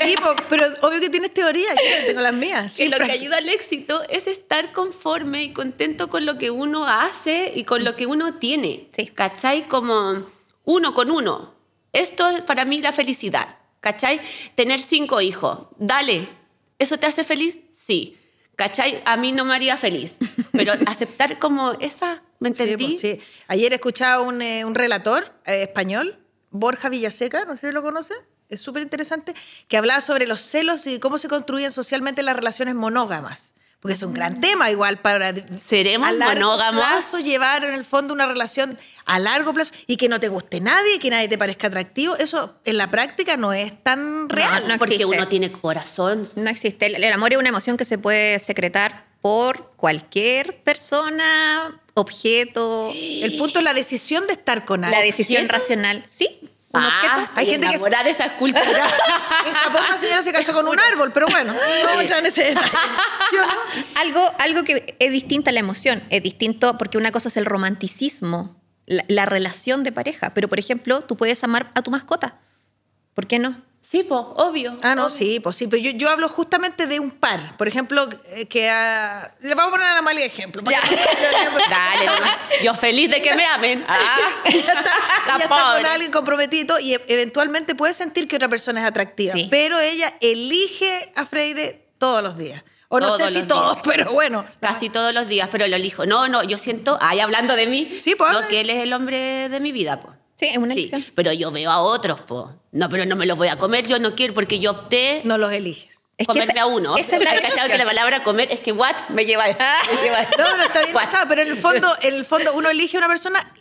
Sí, pero obvio que tienes teoría, yo tengo las mías. y lo que ayuda al éxito es estar conforme y contento con lo que uno hace y con lo que uno tiene. ¿Cachai? Como uno con uno. Esto es para mí la felicidad, ¿cachai? Tener cinco hijos, dale, ¿eso te hace feliz? Sí. ¿Cachai? A mí no me haría feliz, pero aceptar como esa, ¿me pues entendí? Sí, Ayer escuchaba un, eh, un relator eh, español, Borja Villaseca, no sé si lo conoce, es súper interesante, que hablaba sobre los celos y cómo se construyen socialmente las relaciones monógamas porque es un gran ah. tema igual para seremos a largo monógamos? llevar en el fondo una relación a largo plazo y que no te guste nadie, que nadie te parezca atractivo, eso en la práctica no es tan real. porque uno tiene corazón. No existe. El, amor es una emoción que se puede secretar por cualquier persona, objeto. El punto es la decisión de estar con alguien. La decisión racional. Sí, ah, hay gente que se de esa escultura. una señora se casó con un árbol, pero bueno, no vamos entrar en ese detalle. No? algo, algo que es distinta a la emoción, es distinto porque una cosa es el romanticismo, la relación de pareja, pero por ejemplo, tú puedes amar a tu mascota. ¿Por qué no? Sí, pues, obvio. Ah, no, sí, pues sí. Pero yo, yo, hablo justamente de un par. Por ejemplo, eh, que Le vamos a poner a mal ejemplo. de ejemplo. Dale, yo feliz de que me amen. Ah. ya está, ya está con alguien comprometido y e, eventualmente puede sentir que otra persona es atractiva. Pero ella elige a Freire todos los días. O no sé si todos, pero bueno. Casi todos los días, pero lo elijo. No, no, yo siento, ahí hablando de mí, sí, pues, que él es el hombre de mi vida, pues. Sí, es una elección. pero yo veo a otros, po. No, pero no me los voy a comer, yo no quiero porque yo opté. No los eliges. Es comerme a uno. Esa es la cachado que la palabra comer es que what me lleva a ah. No, no está bien pero en el fondo, el fondo uno elige a una persona,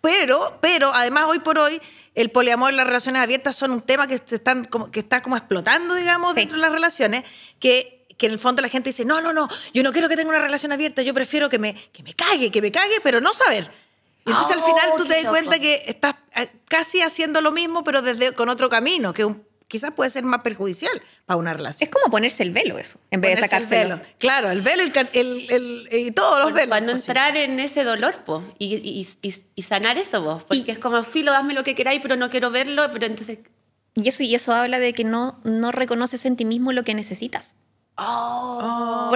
pero, pero además hoy por hoy el poliamor y las relaciones abiertas son un tema que, se están como, que está como explotando, digamos, dentro de las relaciones, que, que en el fondo la gente dice, no, no, no, yo no quiero que tenga una relación abierta, yo prefiero que me, que me cague, que me cague, pero no saber entonces al ah, final tú te das cuenta que estás eh, casi haciendo lo mismo, pero desde, con otro camino, que quizás puede ser más perjudicial para una relación. Es como ponerse el velo eso, en vez de sacarse el velo. Claro, el velo y todos los velos. Cuando pues entrar en ese dolor y, y, sanar eso vos, porque es como, filo, dame lo que queráis, pero no quiero verlo, pero entonces... Y eso, y eso habla de que no, no reconoces en ti mismo lo que necesitas. Oh.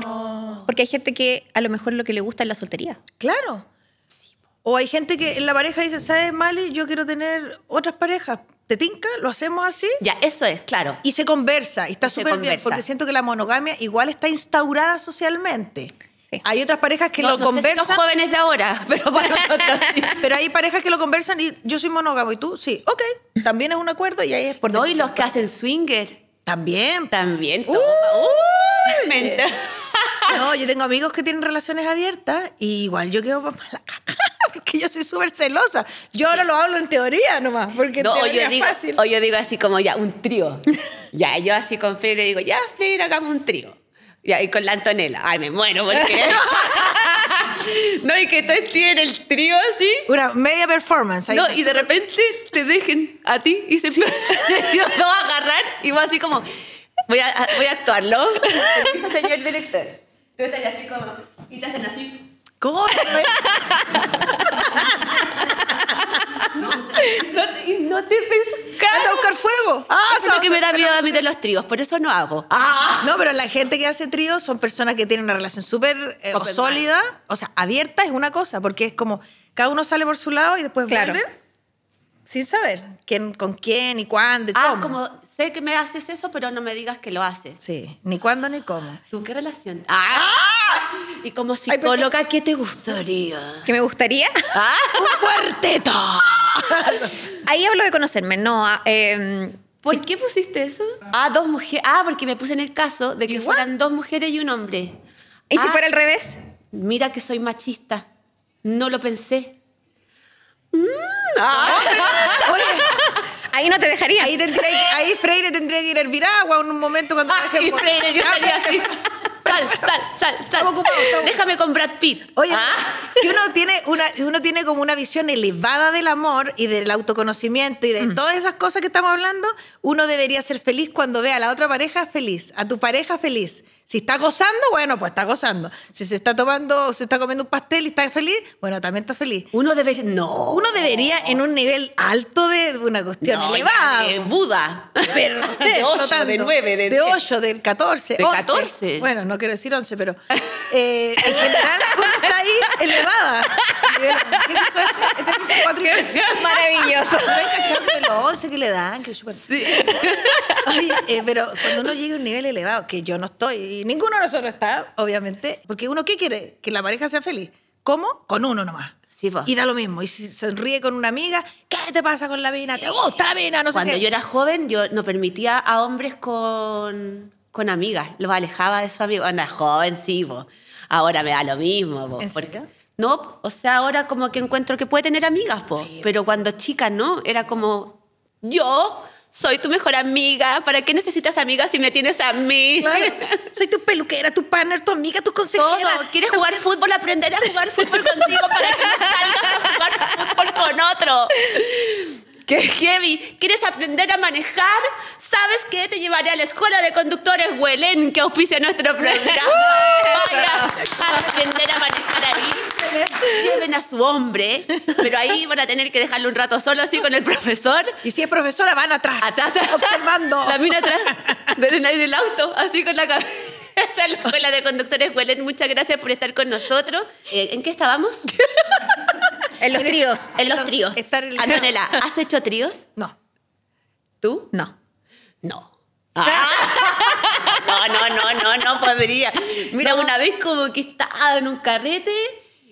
porque hay gente que a lo mejor lo que le gusta es la soltería. Claro. O hay gente que en la pareja dice, ¿sabes, Mali? Yo quiero tener otras parejas. ¿Te tinca? ¿Lo hacemos así? Ya, eso es, claro. Y se conversa, y está súper bien, porque siento que la monogamia igual está instaurada socialmente. Sí. Hay otras parejas que lo conversan. Sé si jóvenes de ahora, pero para nosotros Pero hay parejas que lo conversan y yo soy monógamo y tú, sí, ok. También es un acuerdo y ahí es por No, y los que hacen swinger. También. También. Uh, eh, no, yo tengo amigos que tienen relaciones abiertas y igual yo quedo para la porque yo soy súper celosa. Yo ahora lo hablo en teoría nomás, porque no, en teoría yo digo, fácil. O yo digo así como ya, un trío. ya, yo así con Fede le digo, ya, Fede, hagamos un trío. Ya, y con la Antonella. Ay, me muero porque. no, y que tú estés en el trío así. Una media performance. no, y de repente te dejen a ti y se sí. no va a agarrar y voy así como. Voy a, voy a actuarlo. el señor director. Tú estás así como. Y te hacen así. ¿Cómo? no, no, te, no te buscar fuego. Ah, eso que me da miedo a mí de los tríos, por eso no hago. Ah. No, pero la gente que hace tríos son personas que tienen una relación súper eh, sólida, o sea, abierta es una cosa, porque es como cada uno sale por su lado y después claro sin saber quién, con quién y cuándo y ah, como sé que me haces eso, pero no me digas que lo haces. Sí, ni cuándo ni cómo. ¿Tú qué relación? ¡Ah! Y como psicóloga, Ay, ¿qué te gustaría? ¿Qué me gustaría? ¿Ah? ¡Un cuarteto! Ahí hablo de conocerme, no. Ah, em, ¿Por qué pusiste eso? Ah, dos mujeres. Ah, porque me puse en el caso de que fueran dos mujeres y un hombre. ¿Y si ah. fuera al revés? Mira que soy machista. No lo pensé. Mm, ah. Ah. ahí no te dejaría. Ahí, Freire tendría que ir a hervir agua en un momento cuando... Ah, Freire, yo estaría así. Sal, sal, sal, sal. Déjame con Brad Pitt. Oye, ah. si uno tiene, una, uno tiene como una visión elevada del amor y del autoconocimiento y de mm. todas esas cosas que estamos hablando, uno debería ser feliz cuando ve a la otra pareja feliz, a tu pareja feliz. Si está gozando, bueno, pues está gozando. Si se está tomando, se está comiendo un pastel y está feliz, bueno, también está feliz. Uno debe, no, uno debería en un nivel alto de una cuestión no, elevada. De Buda. Pero no sé, de 8, de 9, de, de 8, del 14, de 14. Bueno, no quiero decir 11, pero eh, en general uno está ahí elevada. ¿Qué piso es? Este piso 4 y Maravilloso. No hay cachado que los 11 que le dan, que es súper. Sí. Oye, eh, pero cuando uno llega a un nivel elevado, que yo no estoy ninguno de nosotros está, obviamente, porque uno qué quiere? Que la pareja sea feliz. ¿Cómo? Con uno nomás. Sí, y da lo mismo. Y si sonríe con una amiga, ¿qué te pasa con la vina? ¿Te gusta la vina? No sé Cuando yo era joven, yo no permitía a hombres con, con amigas. Los alejaba de su amigo. Anda, joven, sí, pues. Ahora me da lo mismo, po. ¿por qué No, o sea, ahora como que encuentro que puede tener amigas, pues Pero cuando chica, no. Era como, yo soy tu mejor amiga, ¿para qué necesitas amigas si me tienes a mí? Soy tu peluquera, tu partner, tu amiga, tu consejera. Todo. ¿Quieres jugar fútbol? Aprender a jugar fútbol contigo para que no salgas a jugar fútbol con otro. ¡Qué heavy! ¿Quieres aprender a manejar? ¿Sabes qué? Te llevaré a la Escuela de Conductores Huelén, que auspicia nuestro programa. Vaya a aprender a manejar ahí. Lleven a su hombre, pero ahí van a tener que dejarlo un rato solo así con el profesor. Y si es profesora, van atrás. Atrás. Observando. También atrás. Desde del auto, así con la cabeza. Esa es la Escuela de Conductores Huelén. Muchas gracias por estar con nosotros. Eh, ¿En qué estábamos? En los tríos. En los tríos. Antonella, ¿has hecho tríos? No. ¿Tú? No. No. Ah. No, no, no, no, no podría. Mira, una vez como que estaba en un carrete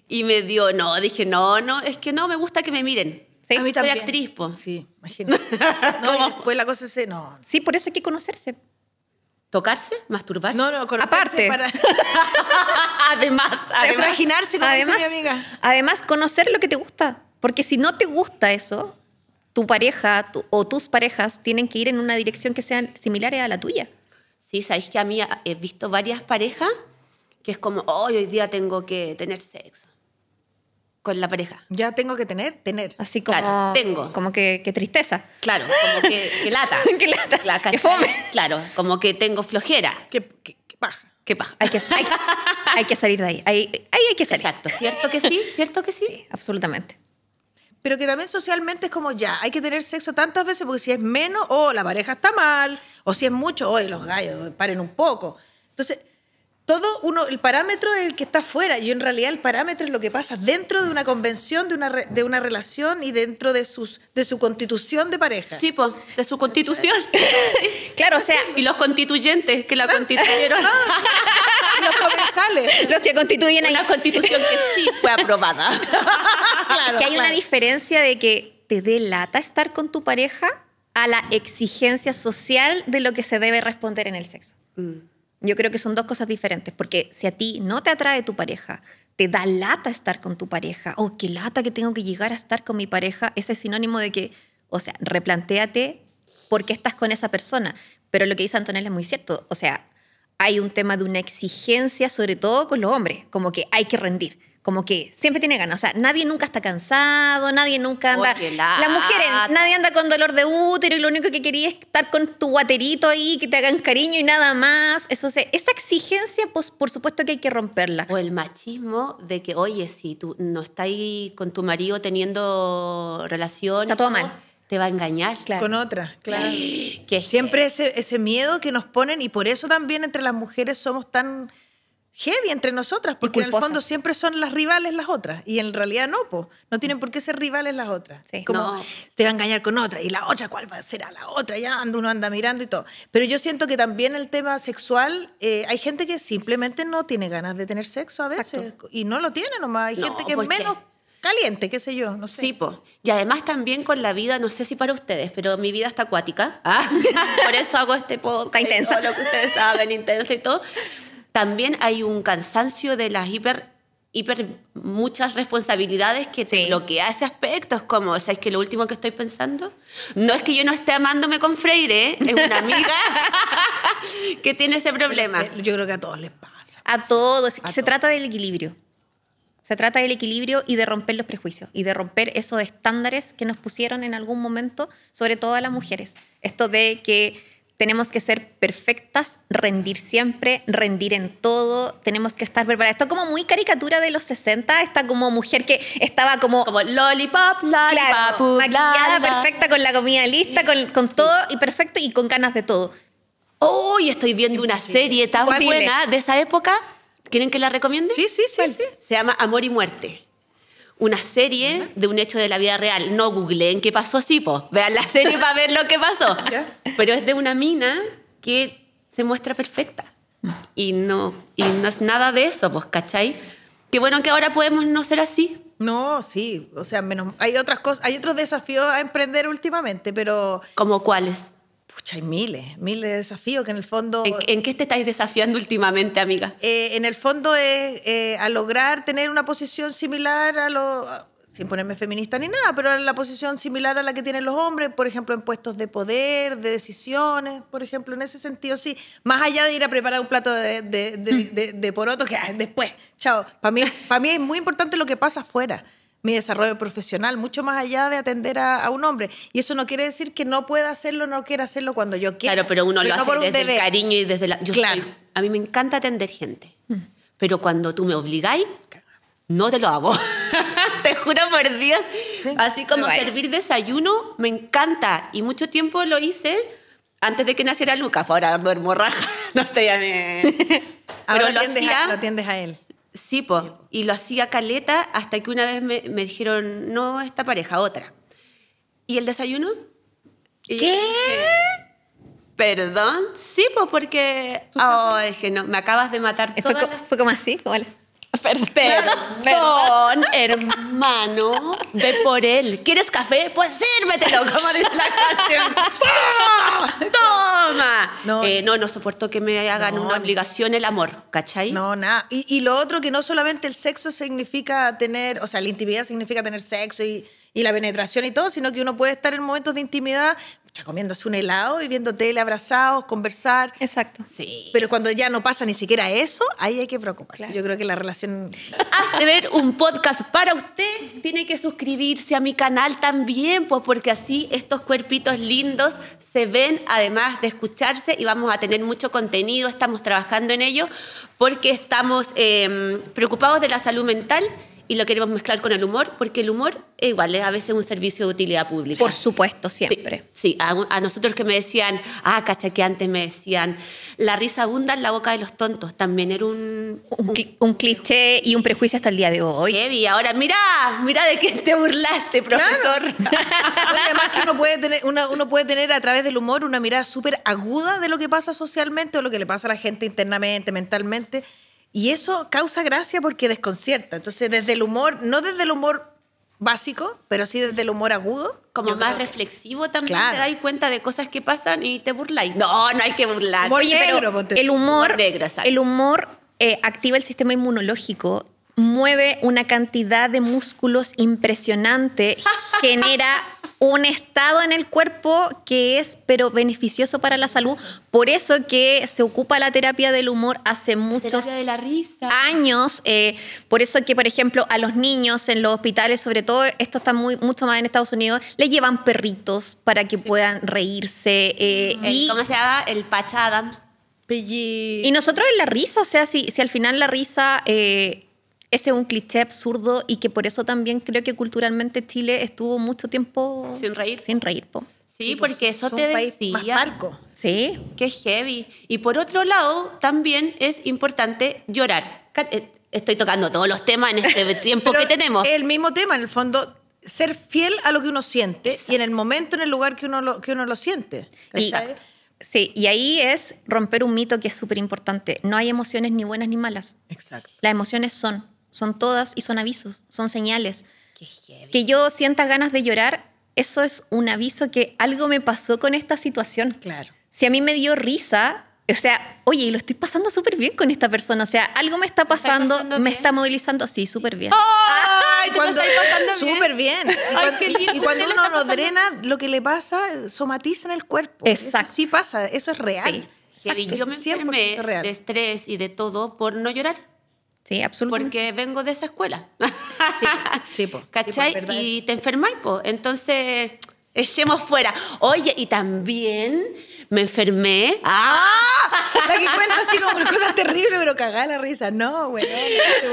y me dio, no, dije, no, no, es que no, me gusta que me miren. A mí Soy actriz, po. Sí, imagino. No, después la cosa es... No. Sí, por eso hay que conocerse. ¿Tocarse? ¿Masturbarse? No, no, conocerse Aparte. además, además. Imaginarse además, amiga. Además, conocer lo que te gusta. Porque si no te gusta eso, tu pareja o tus parejas tienen que ir en una dirección que sean similares a la tuya. Sí, sabéis que a mí he visto varias parejas que es como, hoy hoy día tengo que tener sexo con la pareja. Ya tengo que tener, tener. Así como. Claro, tengo. Como que, tristeza. Claro, como que, lata. que lata. que fome. Claro, como que tengo flojera. Que, paja. Que paja. Hay que, salir de ahí. Ahí, hay que salir. Exacto, ¿cierto que sí? ¿Cierto que sí? Sí, absolutamente. Pero que también socialmente es como ya, hay que tener sexo tantas veces porque si es menos, o oh, la pareja está mal, o si es mucho, hoy oh, los gallos paren un poco. Entonces, todo uno, el parámetro es el que está afuera y en realidad el parámetro es lo que pasa dentro de una convención, de una, de una relación y dentro de, sus, de su constitución de pareja. Sí, pues, de su constitución. claro, o sea... Y los constituyentes que la constituyeron. los comensales. Los que constituyen una la constitución que sí fue aprobada. claro, que hay una diferencia de que te delata estar con tu pareja a la exigencia social de lo que se debe responder en el sexo. Mm. Yo creo que son dos cosas diferentes, porque si a ti no te atrae tu pareja, te da lata estar con tu pareja, o qué lata que tengo que llegar a estar con mi pareja, ese es sinónimo de que, o sea, replantéate por qué estás con esa persona. Pero lo que dice Antonella es muy cierto, o sea, hay un tema de una exigencia, sobre todo con los hombres, como que hay que rendir como que siempre tiene ganas. O sea, nadie nunca está cansado, nadie nunca oh, anda. Las mujeres, nadie anda con dolor de útero y lo único que quería es estar con tu guaterito ahí, que te hagan cariño y nada más. Eso, o esa exigencia, pues, por supuesto que hay que romperla. O el machismo de que, oye, si tú no estás ahí con tu marido teniendo relación. Está todo mal te va a engañar. Claro. Con otra, claro. Siempre ese miedo que nos ponen y por eso también entre las mujeres somos tan heavy entre nosotras, porque en el fondo siempre son las rivales las otras, y en realidad no, pues no tienen por qué ser rivales las otras. como no. te va a engañar con otra, y la otra, ¿cuál va a ser a la otra? Ya anda, uno anda mirando y todo. Pero yo siento que también el tema sexual, eh, hay gente que simplemente no tiene ganas de tener sexo a veces, y no lo tiene nomás. Hay gente que es menos caliente, qué sé yo, no sé. Sí, po. Y además también con la vida, no sé si para ustedes, pero mi vida está acuática. ¿ah? por eso hago este podcast. Está intensa. lo que ustedes saben, intensa y todo también hay un cansancio de las hiper muchas responsabilidades que te bloquea ese aspecto. Es como, ¿sabes es que lo último que estoy pensando, no es que yo no esté amándome con Freire, ¿eh? es una amiga que tiene ese problema. yo creo que a todos les pasa. A todos, se trata del equilibrio. Se trata del equilibrio y de romper los prejuicios y de romper esos estándares que nos pusieron en algún momento, sobre todo a las mujeres. Esto de que tenemos que ser perfectas, rendir siempre, rendir en todo, tenemos que estar preparadas. Esto como muy caricatura de los 60, esta como mujer que estaba como... Como lollipop, lollipop, maquillada, perfecta, con la comida lista, con, todo y perfecto y con ganas de todo. Hoy estoy viendo una serie tan buena de esa época. ¿Quieren que la recomiende? Sí, sí, sí, sí. Se llama Amor y Muerte una serie de un hecho de la vida real. No googleen qué pasó, así po. Vean la serie para ver lo que pasó. Pero es de una mina que se muestra perfecta. Y no, y es nada de eso, pues, ¿cachai? Qué bueno que ahora podemos no ser así. No, sí, o sea, menos hay otras cosas, hay otros desafíos a emprender últimamente, pero ¿Como cuáles? hay miles, miles de desafíos que en el fondo... ¿En, qué te estáis desafiando últimamente, amiga? Eh, en el fondo es eh, a lograr tener una posición similar a lo... Sin ponerme feminista ni nada, pero la posición similar a la que tienen los hombres, por ejemplo, en puestos de poder, de decisiones, por ejemplo, en ese sentido sí. Más allá de ir a preparar un plato de, de, mm. poroto, que ah, después, chao. Para mí, para mí es muy importante lo que pasa afuera mi desarrollo profesional, mucho más allá de atender a, un hombre. Y eso no quiere decir que no pueda hacerlo, no quiera hacerlo cuando yo quiera. Claro, pero uno lo hace desde el cariño y desde la... Yo claro. a mí me encanta atender gente, mm. pero cuando tú me obligáis, no te lo hago. te juro por Dios. Así como servir desayuno, me encanta. Y mucho tiempo lo hice antes de que naciera Lucas. Ahora duermo raja. No estoy... A... pero ahora lo atiendes a él. Sí, pues. Y lo hacía caleta hasta que una vez me, dijeron, no, esta pareja, otra. ¿Y el desayuno? ¿Qué? ¿Perdón? Sí, pues porque... Oh, es que no, me acabas de matar fue, como así, hola. Perdón, hermano. Ve por él. ¿Quieres café? Pues sírvetelo, como dice la ¡Toma! No, eh, no, no soporto que me hagan una obligación el amor, ¿cachai? No, nada. Y, lo otro, que no solamente el sexo significa tener, o sea, la intimidad significa tener sexo y, y la penetración y todo, sino que uno puede estar en momentos de intimidad comiendo comiéndose un helado y viendo tele, abrazados, conversar. Exacto. Sí. Pero cuando ya no pasa ni siquiera eso, ahí hay que preocuparse. Yo creo que la relación... Has de ver un podcast para usted, tiene que suscribirse a mi canal también, pues porque así estos cuerpitos lindos se ven, además de escucharse, y vamos a tener mucho contenido, estamos trabajando en ello, porque estamos em, preocupados de la salud mental y lo queremos mezclar con el humor, porque el humor es igual es a veces un servicio de utilidad pública. Por supuesto, siempre. Sí, a, nosotros que me decían, ah, cacha, que antes me decían, la risa abunda en la boca de los tontos, también era un... Un, cliché y un prejuicio hasta el día de hoy. Heavy, ahora mira, mira de qué te burlaste, profesor. Además que uno puede, tener, uno puede tener a través del humor una mirada súper aguda de lo que pasa socialmente o lo que le pasa a la gente internamente, mentalmente, y eso causa gracia porque desconcierta. Entonces, desde el humor, no desde el humor básico, pero sí desde el humor agudo. Como más reflexivo también, te das cuenta de cosas que pasan y te burláis. No, no hay que burlar. el humor, el humor eh, activa el sistema inmunológico mueve una cantidad de músculos impresionante, genera un estado en el cuerpo que es pero beneficioso para la salud. Por eso que se ocupa la terapia del humor hace muchos años. Eh, por eso que, por ejemplo, a los niños en los hospitales, sobre todo, esto está muy, mucho más en Estados Unidos, le llevan perritos para que puedan reírse. Eh, y, ¿Cómo se llama? El pacha Adams. Y nosotros en la risa, o sea, si, si al final la risa... Eh, ese es un cliché absurdo y que por eso también creo que culturalmente Chile estuvo mucho tiempo sin reír. Sin reír, Sí, porque eso te un Más marco. Sí. Qué heavy. Y por otro lado, también es importante llorar. Eh, estoy tocando todos los temas en este tiempo que tenemos. El mismo tema, en el fondo, ser fiel a lo que uno siente y en el momento, en el lugar que uno lo, que uno lo siente. Exacto. sí, y ahí es romper un mito que es súper importante. No hay emociones ni buenas ni malas. Exacto. Las emociones son. Son todas y son avisos, son señales. Que yo sienta ganas de llorar, eso es un aviso que algo me pasó con esta situación. Claro. Si a mí me dio risa, o sea, oye, lo estoy pasando súper bien con esta persona. O sea, algo me está pasando, me está movilizando. Sí, súper bien. ¡Ay, cuando, Súper bien. bien. Y, cuando, y, cuando, uno lo drena, lo que le pasa somatiza en el cuerpo. Exacto. Eso sí pasa, eso es real. Sí. yo me enfermé de estrés y de todo por no llorar. Sí, absolutamente. Porque vengo de esa escuela. Sí, sí pues, ¿Cachai? y te enfermáis, pues. Entonces, echemos fuera. Oye, y también me enfermé. ¡Ah! La que cuenta así como una cosas terribles, pero cagada la risa. No, güey.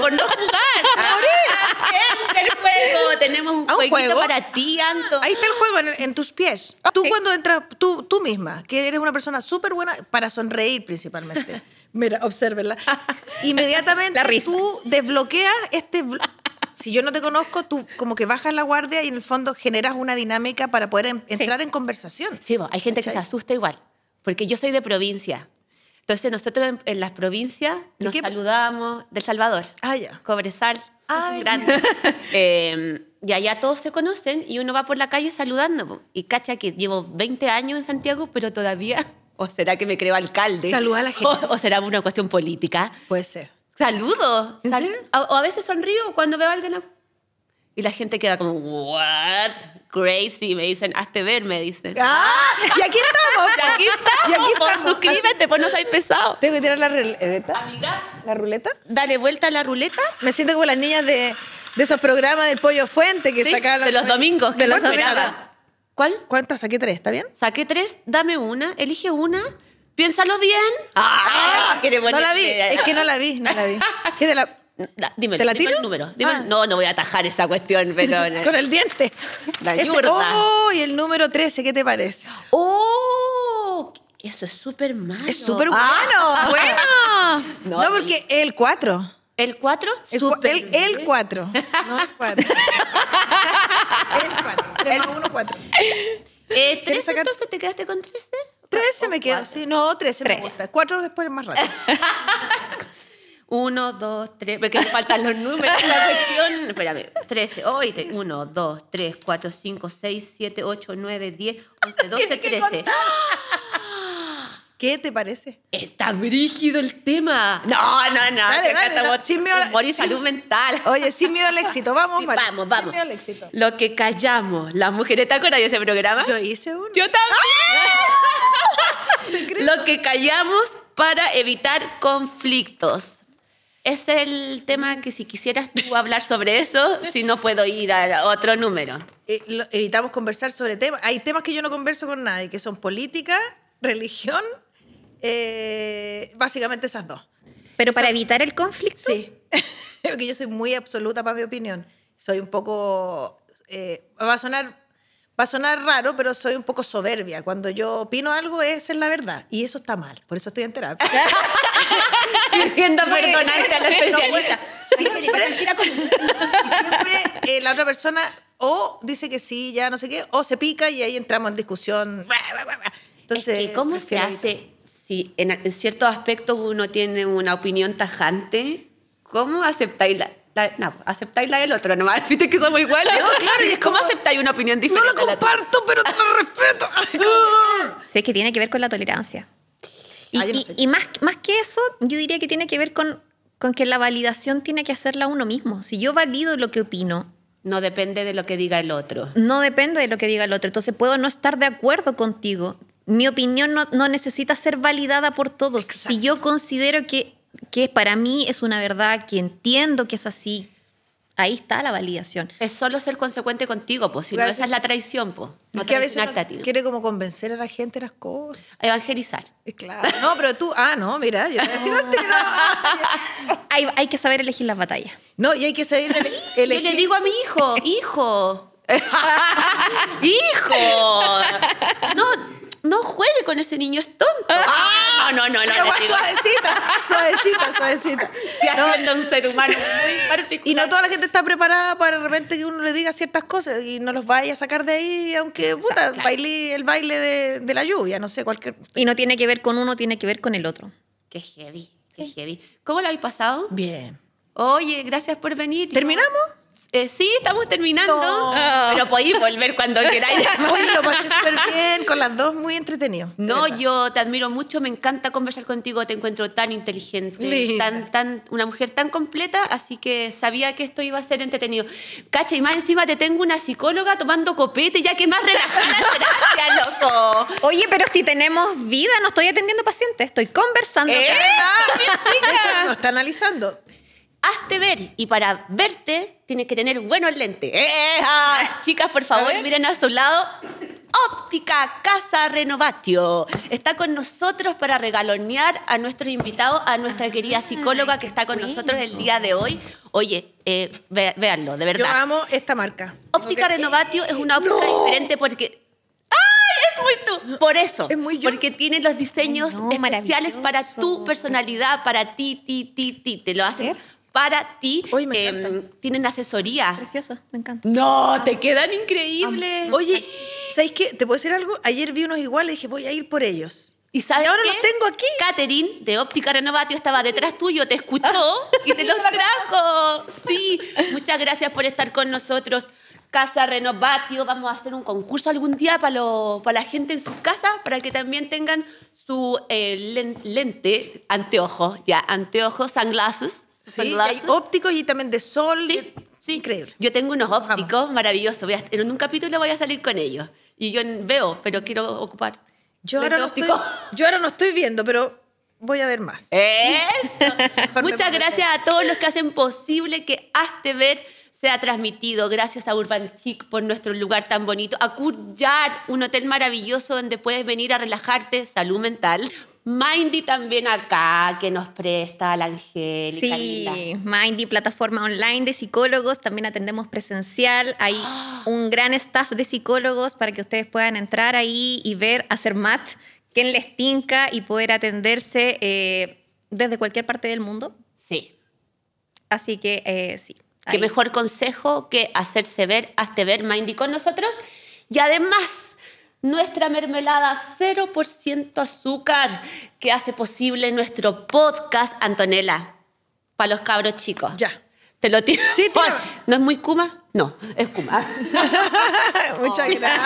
Por no jugar. ¡Ahora! el juego. Tenemos un, jueguito juego? para ti, Anto. Ahí está el juego, en, tus pies. Ah, tú cuando entras, tú, tú misma, que eres una persona súper buena para sonreír principalmente. Mira, obsérvela. Inmediatamente tú desbloqueas este... Si yo no te conozco, tú como que bajas la guardia y en el fondo generas una dinámica para poder em-, entrar en conversación. Sí, hay gente que se asusta igual, porque yo soy de provincia. Entonces nosotros en, las provincias nos saludamos del Salvador. Ah, ya. Cobresal. Ah, grande. Em, y allá todos se conocen y uno va por la calle saludando. Y cacha que llevo 20 años en Santiago, pero todavía ¿O será que me creo alcalde? Saluda a la gente. ¿O, será una cuestión política? Puede ser. Saludo. o a veces sonrío cuando veo a alguien. Y la gente queda como, ¿what? Crazy. Me dicen, hazte ver, me dicen. ¡Ah! Y aquí estamos. y aquí estamos. Y aquí Por, pues, suscríbete, pues no soy pesado. ¿Tengo que tirar la ruleta? Eh, Amiga. ¿La ruleta? Dale vuelta a la ruleta. Me siento como las niñas de, esos programas del Pollo Fuente que sacaban. De los domingos, que los domingos. ¿Cuál? ¿Cuántas? Saqué tres, ¿está bien? Saqué tres, dame una, elige una, piénsalo bien. ¡Ah! no la vi, es que no la vi, no la vi. ¿Qué te la... dímelo, el número. Ah. No, no voy a atajar esa cuestión, pero... Con el diente. La este, ¡Oh! Y el número 13, ¿qué te parece? ¡Oh! Eso es súper malo. Es súper ah, bueno. No, no, porque el 4. ¿El 4? El 4. El, 4. No el 4. el 4. 3 1, 4. ¿13 entonces te quedaste con 13? 13 me quedo, sí. No, 13 me gusta. 4 después es más rápido. 1, 2, 3, porque faltan los números en la cuestión. Espérame, 13, Oíste. 1, 2, 3, 4, 5, 6, 7, 8, 9, 10, 11, 12, 13. ¿Qué te parece? Está brígido el tema. No, no, no. Dale, dale, y salud mental. Oye, sin miedo al éxito. Vamos, sí, Vamos, vamos. Sin miedo al éxito. Lo que callamos. Las mujeres, ¿te acuerdas de ese programa? Yo hice uno. Yo también. ¡Ah! Lo que callamos para evitar conflictos. Es el tema que si quisieras tú hablar sobre eso, si no puedo ir a otro número. Eh, evitamos conversar sobre temas. Hay temas que yo no converso con nadie, que son política, religión eh, básicamente esas dos. ¿Pero para evitar el conflicto? Sí, porque yo soy muy absoluta para mi opinión. Soy un poco... Eh, va, a sonar, va a sonar raro, pero soy un poco soberbia. Cuando yo opino algo, esa es la verdad. Y eso está mal, por eso estoy en terapia. Pidiendo eh, a la pues, especialista. Siempre, y siempre la otra persona o dice que sí, ya no sé qué, o se pica y ahí entramos en discusión. Entonces, ¿cómo se hace? si en, ciertos aspectos uno tiene una opinión tajante, ¿cómo aceptáis la, no, aceptáis la del otro nomás, viste que somos iguales. claro, y es como aceptáis una opinión diferente. No lo comparto, pero te lo respeto. sé que tiene que ver con la tolerancia. Ah, y, más, más que eso, yo diría que tiene que ver con, con que la validación tiene que hacerla uno mismo. Si yo valido lo que opino. No depende de lo que diga el otro. No depende de lo que diga el otro. Entonces puedo no estar de acuerdo contigo, mi opinión no, necesita ser validada por todos. Si yo considero que, que para mí es una verdad, que entiendo que es así, ahí está la validación. Es solo ser consecuente contigo, pues, si no, esa es la traición, pues. No que a veces quiere como convencer a la gente de las cosas. Evangelizar. Claro. No, pero tú, ah, no, mira, yo te decía antes que no. hay, hay, que saber elegir las batallas. No, y hay que saber elegir. Yo le digo a mi hijo, hijo. hijo. No, no juegue con ese niño, es tonto. Ah. Ah, no, no, no. no suavecita, suavecita, suavecita. Ya haciendo un ser humano particular. Y no toda la gente está preparada para de repente que uno le diga ciertas cosas y no los vaya a sacar de ahí, aunque, puta, el baile de, la lluvia, no sé, cualquier... Y no tiene que ver con uno, tiene que ver con el otro. Qué heavy, qué heavy. ¿Cómo lo habéis pasado? Bien. Oye, gracias por venir. ¿Terminamos? Eh, sí, estamos terminando. No. Ah. Pero podéis volver cuando queráis. Oye, lo pasé súper bien, con las dos muy entretenido. No, yo te admiro mucho, me encanta conversar contigo, te encuentro tan inteligente, tan, tan, una mujer tan completa, así que sabía que esto iba a ser entretenido. Cacha, y más encima te tengo una psicóloga tomando copete, ya que más relajada Gracias, loco. Oye, pero si tenemos vida, no estoy atendiendo pacientes, estoy conversando. ¿Eh? ¿Qué chica? De hecho, no está analizando hazte ver. Y para verte tienes que tener buenos lentes. Eh, eh, ah. Chicas, por favor, miren a su lado. Óptica Casa Renovatio está con nosotros para regalonear a nuestro invitado a nuestra ah, querida psicóloga que está con nosotros el día de hoy. Oye, eh, véanlo, de verdad. Yo amo esta marca. Óptica Renovatio es una óptica diferente porque ¡Ay, es muy tú. Por eso. Es muy porque tiene los diseños especiales para tu personalidad, para ti, ti, ti, ti. Te lo hacen para ti. me em, tienen asesoría. Precioso, me encanta. No, te quedan increíbles. Oye, ¿sabes qué? ¿Te puedo decir algo? Ayer vi unos iguales y dije, voy a ir por ellos. ¿Y, sabes ahora los tengo aquí. Catherine, de Óptica Renovatio, estaba detrás tuyo, te escuchó y te los trajo. Sí, muchas gracias por estar con nosotros. Casa Renovatio, vamos a hacer un concurso algún día para, para la gente en sus casas, para que también tengan su eh, lente, anteojo, ya, anteojos, sunglasses, Sí, hay ópticos y también de sol. Sí, Increíble. Yo tengo unos ópticos maravillosos. en un capítulo voy a salir con ellos. Y yo veo, pero quiero ocupar. Yo ahora, no estoy, yo ahora no estoy viendo, pero voy a ver más. Muchas gracias a todos los que hacen posible que Hazte Ver sea transmitido. Gracias a Urban Chic por nuestro lugar tan bonito. A Cuyar, un hotel maravilloso donde puedes venir a relajarte, salud mental. Mindy también acá, que nos presta la Angélica. Sí, Mindy, plataforma online de psicólogos, también atendemos presencial. Hay un gran staff de psicólogos para que ustedes puedan entrar ahí y ver, hacer mat, quien les tinca y poder atenderse eh, desde cualquier parte del mundo. Sí. Así que eh, sí. Qué mejor consejo que hacerse ver, hazte ver Mindy con nosotros. Y además, nuestra mermelada 0% azúcar que hace posible nuestro podcast, Antonella. Para los cabros chicos. Ya. Te lo tienes. No es muy Kuma. No, es Muchas gracias.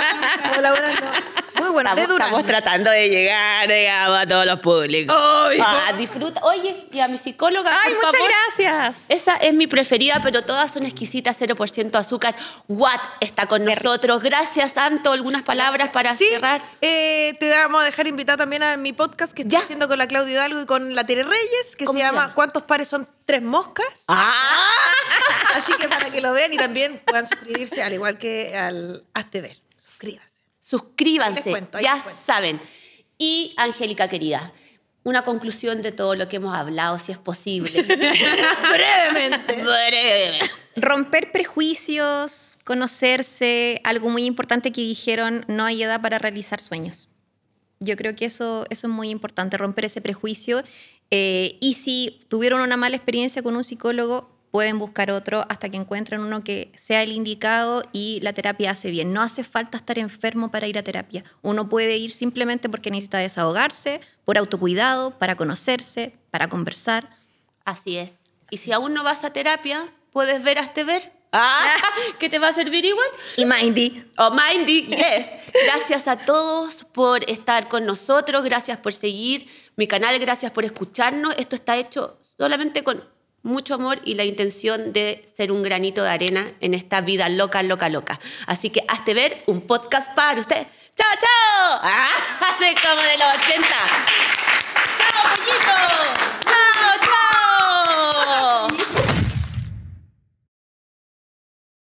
Muy buenas estamos, estamos tratando de llegar, a todos los públicos. Ah, disfruta. Oye, y a mi psicóloga, Ay, muchas gracias. Esa es mi preferida, pero todas son exquisitas, 0% azúcar. What está con nosotros. Gracias, Santo. Algunas palabras para cerrar. Eh, te vamos a dejar invitar también a mi podcast que estoy haciendo con la Claudia Hidalgo y con la Tere Reyes, que se llama, llama ¿Cuántos pares son tres moscas? ¡Ah! Así que para que lo vean y también puedan suscribirse, al igual que al Hazte Ver. Suscríbanse. Suscríbanse, ya saben. Y Angélica querida, una conclusión de todo lo que hemos hablado, si es posible. Brevemente. Brevemente. Romper prejuicios, conocerse, algo muy importante que dijeron, no hay edad para realizar sueños. Yo creo que eso, eso es muy importante, romper ese prejuicio. Eh, y si tuvieron una mala experiencia con un psicólogo, pueden buscar otro hasta que encuentren uno que sea el indicado y la terapia hace bien. No hace falta estar enfermo para ir a terapia. Uno puede ir simplemente porque necesita desahogarse, por autocuidado, para conocerse, para conversar. Así es. y si aún no vas a terapia, puedes ver este ver. Ah, que te va a servir igual. Y Mindy. Oh, Mindy, yes. Gracias a todos por estar con nosotros, gracias por seguir mi canal, gracias por escucharnos. Esto está hecho solamente con mucho amor y la intención de ser un granito de arena en esta vida loca, loca, loca. Así que hazte ver un podcast para usted. ¡Chao, chao! chao hace como de los 80.